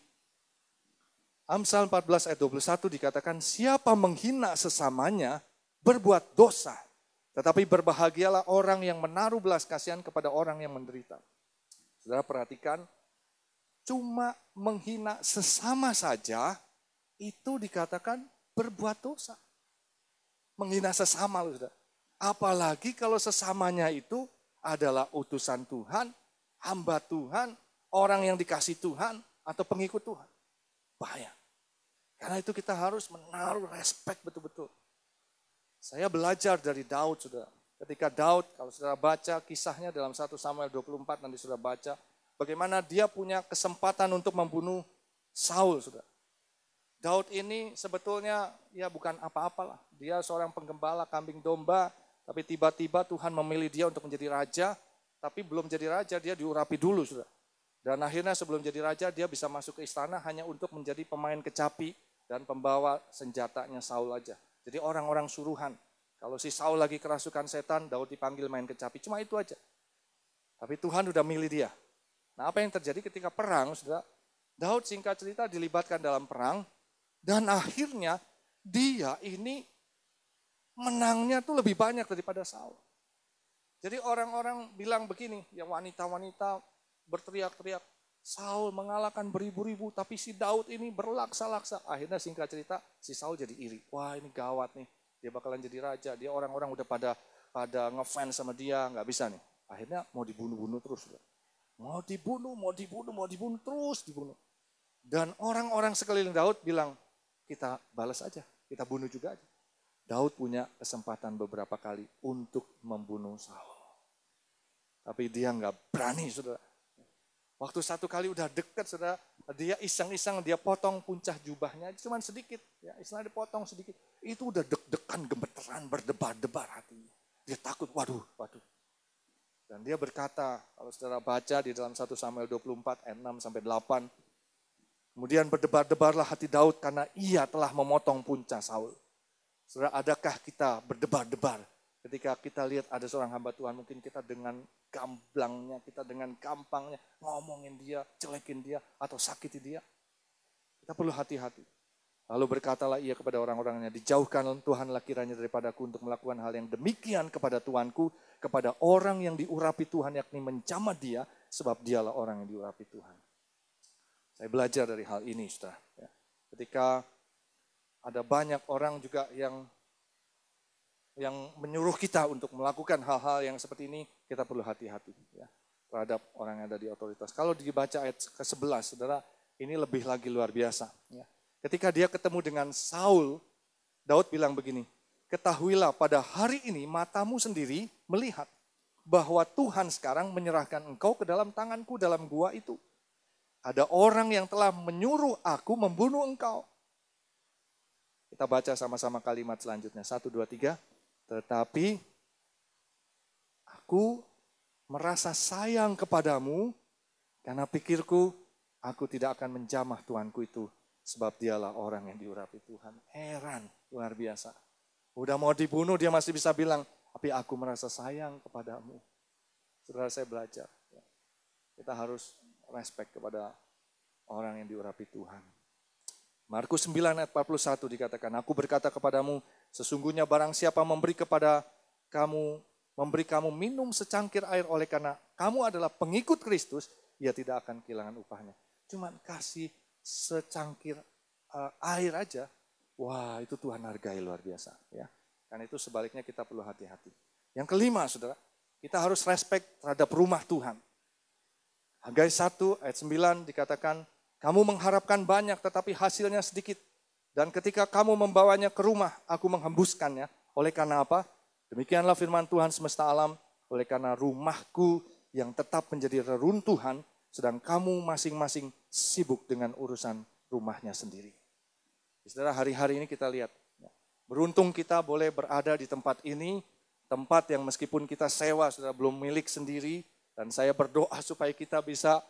Amsal 14 ayat 21 dikatakan, siapa menghina sesamanya berbuat dosa, tetapi berbahagialah orang yang menaruh belas kasihan kepada orang yang menderita. Saudara perhatikan, cuma menghina sesama saja itu dikatakan berbuat dosa. Menghina sesama, loh, saudara. Apalagi kalau sesamanya itu adalah utusan Tuhan, hamba Tuhan, orang yang dikasih Tuhan, atau pengikut Tuhan. Bahaya. Karena itu kita harus menaruh respect betul-betul. Saya belajar dari Daud, sudah Ketika Daud, kalau sudah baca kisahnya dalam 1 Samuel 24, nanti sudah baca. Bagaimana dia punya kesempatan untuk membunuh Saul, sudah Daud ini sebetulnya ya bukan apa-apalah. Dia seorang penggembala kambing domba, tapi tiba-tiba Tuhan memilih dia untuk menjadi raja, tapi belum jadi raja, dia diurapi dulu, sudah dan akhirnya sebelum jadi raja dia bisa masuk ke istana hanya untuk menjadi pemain kecapi dan pembawa senjatanya Saul aja. Jadi orang-orang suruhan. Kalau si Saul lagi kerasukan setan, Daud dipanggil main kecapi. Cuma itu aja. Tapi Tuhan udah milih dia. Nah apa yang terjadi ketika perang, saudara? Daud singkat cerita dilibatkan dalam perang. Dan akhirnya dia ini menangnya tuh lebih banyak daripada Saul. Jadi orang-orang bilang begini, ya wanita-wanita berteriak-teriak. Saul mengalahkan beribu-ribu, tapi si Daud ini berlaksa-laksa. Akhirnya singkat cerita, si Saul jadi iri. Wah ini gawat nih, dia bakalan jadi raja. Dia orang-orang udah pada pada ngefans sama dia, nggak bisa nih. Akhirnya mau dibunuh-bunuh terus. Mau dibunuh, mau dibunuh, mau dibunuh, terus dibunuh. Dan orang-orang sekeliling Daud bilang, kita balas aja, kita bunuh juga aja. Daud punya kesempatan beberapa kali untuk membunuh Saul. Tapi dia nggak berani, saudara. Waktu satu kali udah deket, saudara, dia iseng-iseng, dia potong puncak jubahnya, cuman sedikit, ya, istilahnya dipotong sedikit. Itu udah deg-degan, gemeteran, berdebar-debar hatinya. Dia takut, waduh, waduh. Dan dia berkata, kalau saudara baca di dalam 1 Samuel 24, ayat 6 sampai 8, kemudian berdebar-debarlah hati Daud karena ia telah memotong puncak Saul. Saudara, adakah kita berdebar-debar Ketika kita lihat ada seorang hamba Tuhan, mungkin kita dengan gamblangnya, kita dengan gampangnya ngomongin dia, jelekin dia, atau sakiti dia. Kita perlu hati-hati. Lalu berkatalah ia kepada orang-orangnya, dijauhkan Tuhanlah kiranya daripadaku untuk melakukan hal yang demikian kepada Tuanku, kepada orang yang diurapi Tuhan yakni menjamah dia, sebab dialah orang yang diurapi Tuhan. Saya belajar dari hal ini, saudara. Ya. Ketika ada banyak orang juga yang yang menyuruh kita untuk melakukan hal-hal yang seperti ini, kita perlu hati-hati ya, terhadap orang yang ada di otoritas. Kalau dibaca ayat ke-11, saudara, ini lebih lagi luar biasa. Ya. Ketika dia ketemu dengan Saul, Daud bilang begini, ketahuilah pada hari ini matamu sendiri melihat bahwa Tuhan sekarang menyerahkan engkau ke dalam tanganku dalam gua itu. Ada orang yang telah menyuruh aku membunuh engkau. Kita baca sama-sama kalimat selanjutnya. Satu, dua, tiga. Tetapi aku merasa sayang kepadamu karena pikirku aku tidak akan menjamah Tuanku itu sebab dialah orang yang diurapi Tuhan. Heran, luar biasa. Udah mau dibunuh dia masih bisa bilang, tapi aku merasa sayang kepadamu. Saudara saya belajar. Ya. Kita harus respect kepada orang yang diurapi Tuhan. Markus 9 ayat 41 dikatakan, Aku berkata kepadamu, Sesungguhnya barang siapa memberi kepada kamu, memberi kamu minum secangkir air oleh karena kamu adalah pengikut Kristus, ia tidak akan kehilangan upahnya. Cuman kasih secangkir uh, air aja, wah itu Tuhan hargai luar biasa. ya. Karena itu sebaliknya kita perlu hati-hati. Yang kelima saudara, kita harus respect terhadap rumah Tuhan. Hagai 1 ayat 9 dikatakan, kamu mengharapkan banyak tetapi hasilnya sedikit dan ketika kamu membawanya ke rumah, aku menghembuskannya. Oleh karena apa? Demikianlah firman Tuhan semesta alam. Oleh karena rumahku yang tetap menjadi reruntuhan, sedang kamu masing-masing sibuk dengan urusan rumahnya sendiri. Saudara, hari-hari ini kita lihat. Ya, beruntung kita boleh berada di tempat ini, tempat yang meskipun kita sewa, sudah belum milik sendiri, dan saya berdoa supaya kita bisa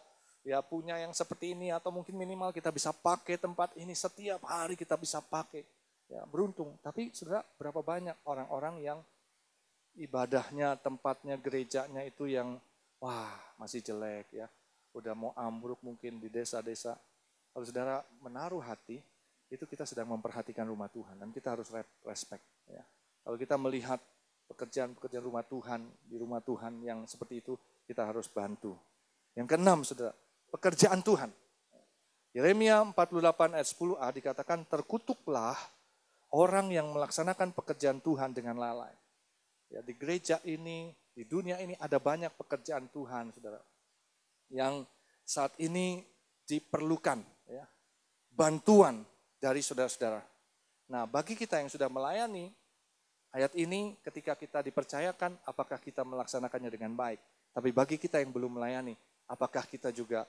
ya punya yang seperti ini atau mungkin minimal kita bisa pakai tempat ini setiap hari kita bisa pakai ya beruntung tapi sudah berapa banyak orang-orang yang ibadahnya tempatnya gerejanya itu yang wah masih jelek ya udah mau ambruk mungkin di desa-desa kalau saudara menaruh hati itu kita sedang memperhatikan rumah Tuhan dan kita harus respect ya kalau kita melihat pekerjaan-pekerjaan rumah Tuhan di rumah Tuhan yang seperti itu kita harus bantu yang keenam saudara pekerjaan Tuhan. Yeremia 48 ayat 10a dikatakan terkutuklah orang yang melaksanakan pekerjaan Tuhan dengan lalai. Ya, di gereja ini, di dunia ini ada banyak pekerjaan Tuhan, saudara, yang saat ini diperlukan ya, bantuan dari saudara-saudara. Nah, bagi kita yang sudah melayani, ayat ini ketika kita dipercayakan, apakah kita melaksanakannya dengan baik? Tapi bagi kita yang belum melayani, apakah kita juga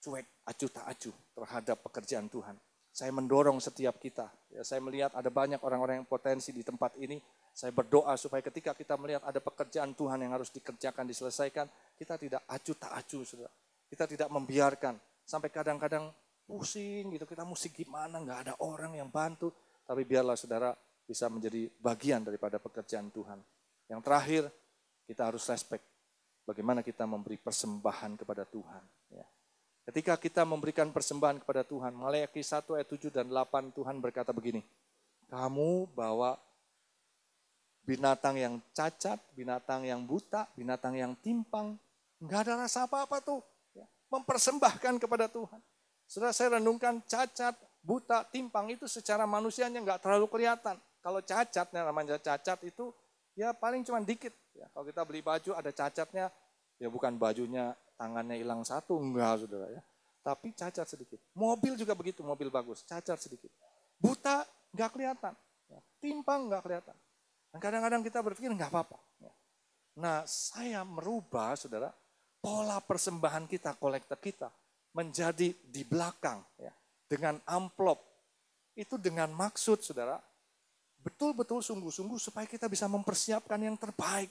cuek, acuh tak acuh terhadap pekerjaan Tuhan. Saya mendorong setiap kita. Ya, saya melihat ada banyak orang-orang yang potensi di tempat ini. Saya berdoa supaya ketika kita melihat ada pekerjaan Tuhan yang harus dikerjakan, diselesaikan, kita tidak acuh tak acuh, saudara. Kita tidak membiarkan. Sampai kadang-kadang pusing gitu, kita mesti gimana, nggak ada orang yang bantu. Tapi biarlah saudara bisa menjadi bagian daripada pekerjaan Tuhan. Yang terakhir, kita harus respect bagaimana kita memberi persembahan kepada Tuhan Ketika kita memberikan persembahan kepada Tuhan, Maleakhi 1 ayat 7 dan 8 Tuhan berkata begini, kamu bawa binatang yang cacat, binatang yang buta, binatang yang timpang, nggak ada rasa apa-apa tuh. Ya, mempersembahkan kepada Tuhan. Sudah saya renungkan cacat, buta, timpang itu secara manusianya nggak terlalu kelihatan. Kalau cacatnya namanya cacat itu ya paling cuma dikit. Ya, kalau kita beli baju ada cacatnya, ya bukan bajunya tangannya hilang satu, enggak saudara ya. Tapi cacat sedikit. Mobil juga begitu, mobil bagus, cacat sedikit. Buta, enggak kelihatan. Ya. Timpang, enggak kelihatan. Dan kadang-kadang kita berpikir enggak apa-apa. Ya. Nah, saya merubah, saudara, pola persembahan kita, kolektor kita, menjadi di belakang, ya, dengan amplop. Itu dengan maksud, saudara, betul-betul sungguh-sungguh supaya kita bisa mempersiapkan yang terbaik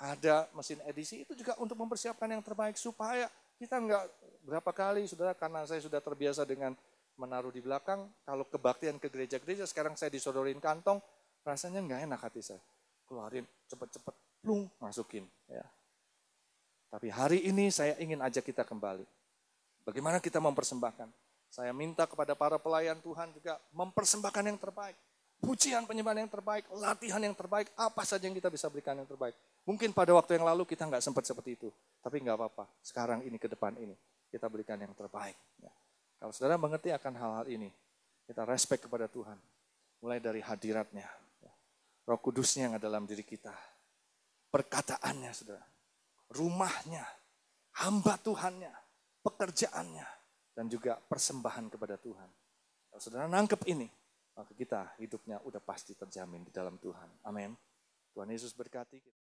ada mesin edisi itu juga untuk mempersiapkan yang terbaik supaya kita nggak berapa kali saudara karena saya sudah terbiasa dengan menaruh di belakang kalau kebaktian ke gereja-gereja sekarang saya disodorin kantong rasanya nggak enak hati saya keluarin cepet-cepet plung masukin ya tapi hari ini saya ingin ajak kita kembali bagaimana kita mempersembahkan saya minta kepada para pelayan Tuhan juga mempersembahkan yang terbaik pujian penyembahan yang terbaik latihan yang terbaik apa saja yang kita bisa berikan yang terbaik Mungkin pada waktu yang lalu kita nggak sempat seperti itu, tapi nggak apa-apa. Sekarang ini ke depan ini kita berikan yang terbaik. Ya. Kalau saudara mengerti akan hal-hal ini, kita respect kepada Tuhan, mulai dari hadiratnya, ya. Roh Kudusnya yang ada dalam diri kita, perkataannya, saudara, rumahnya, hamba Tuhannya, pekerjaannya, dan juga persembahan kepada Tuhan. Kalau saudara nangkep ini, maka kita hidupnya udah pasti terjamin di dalam Tuhan. Amin. Tuhan Yesus berkati kita.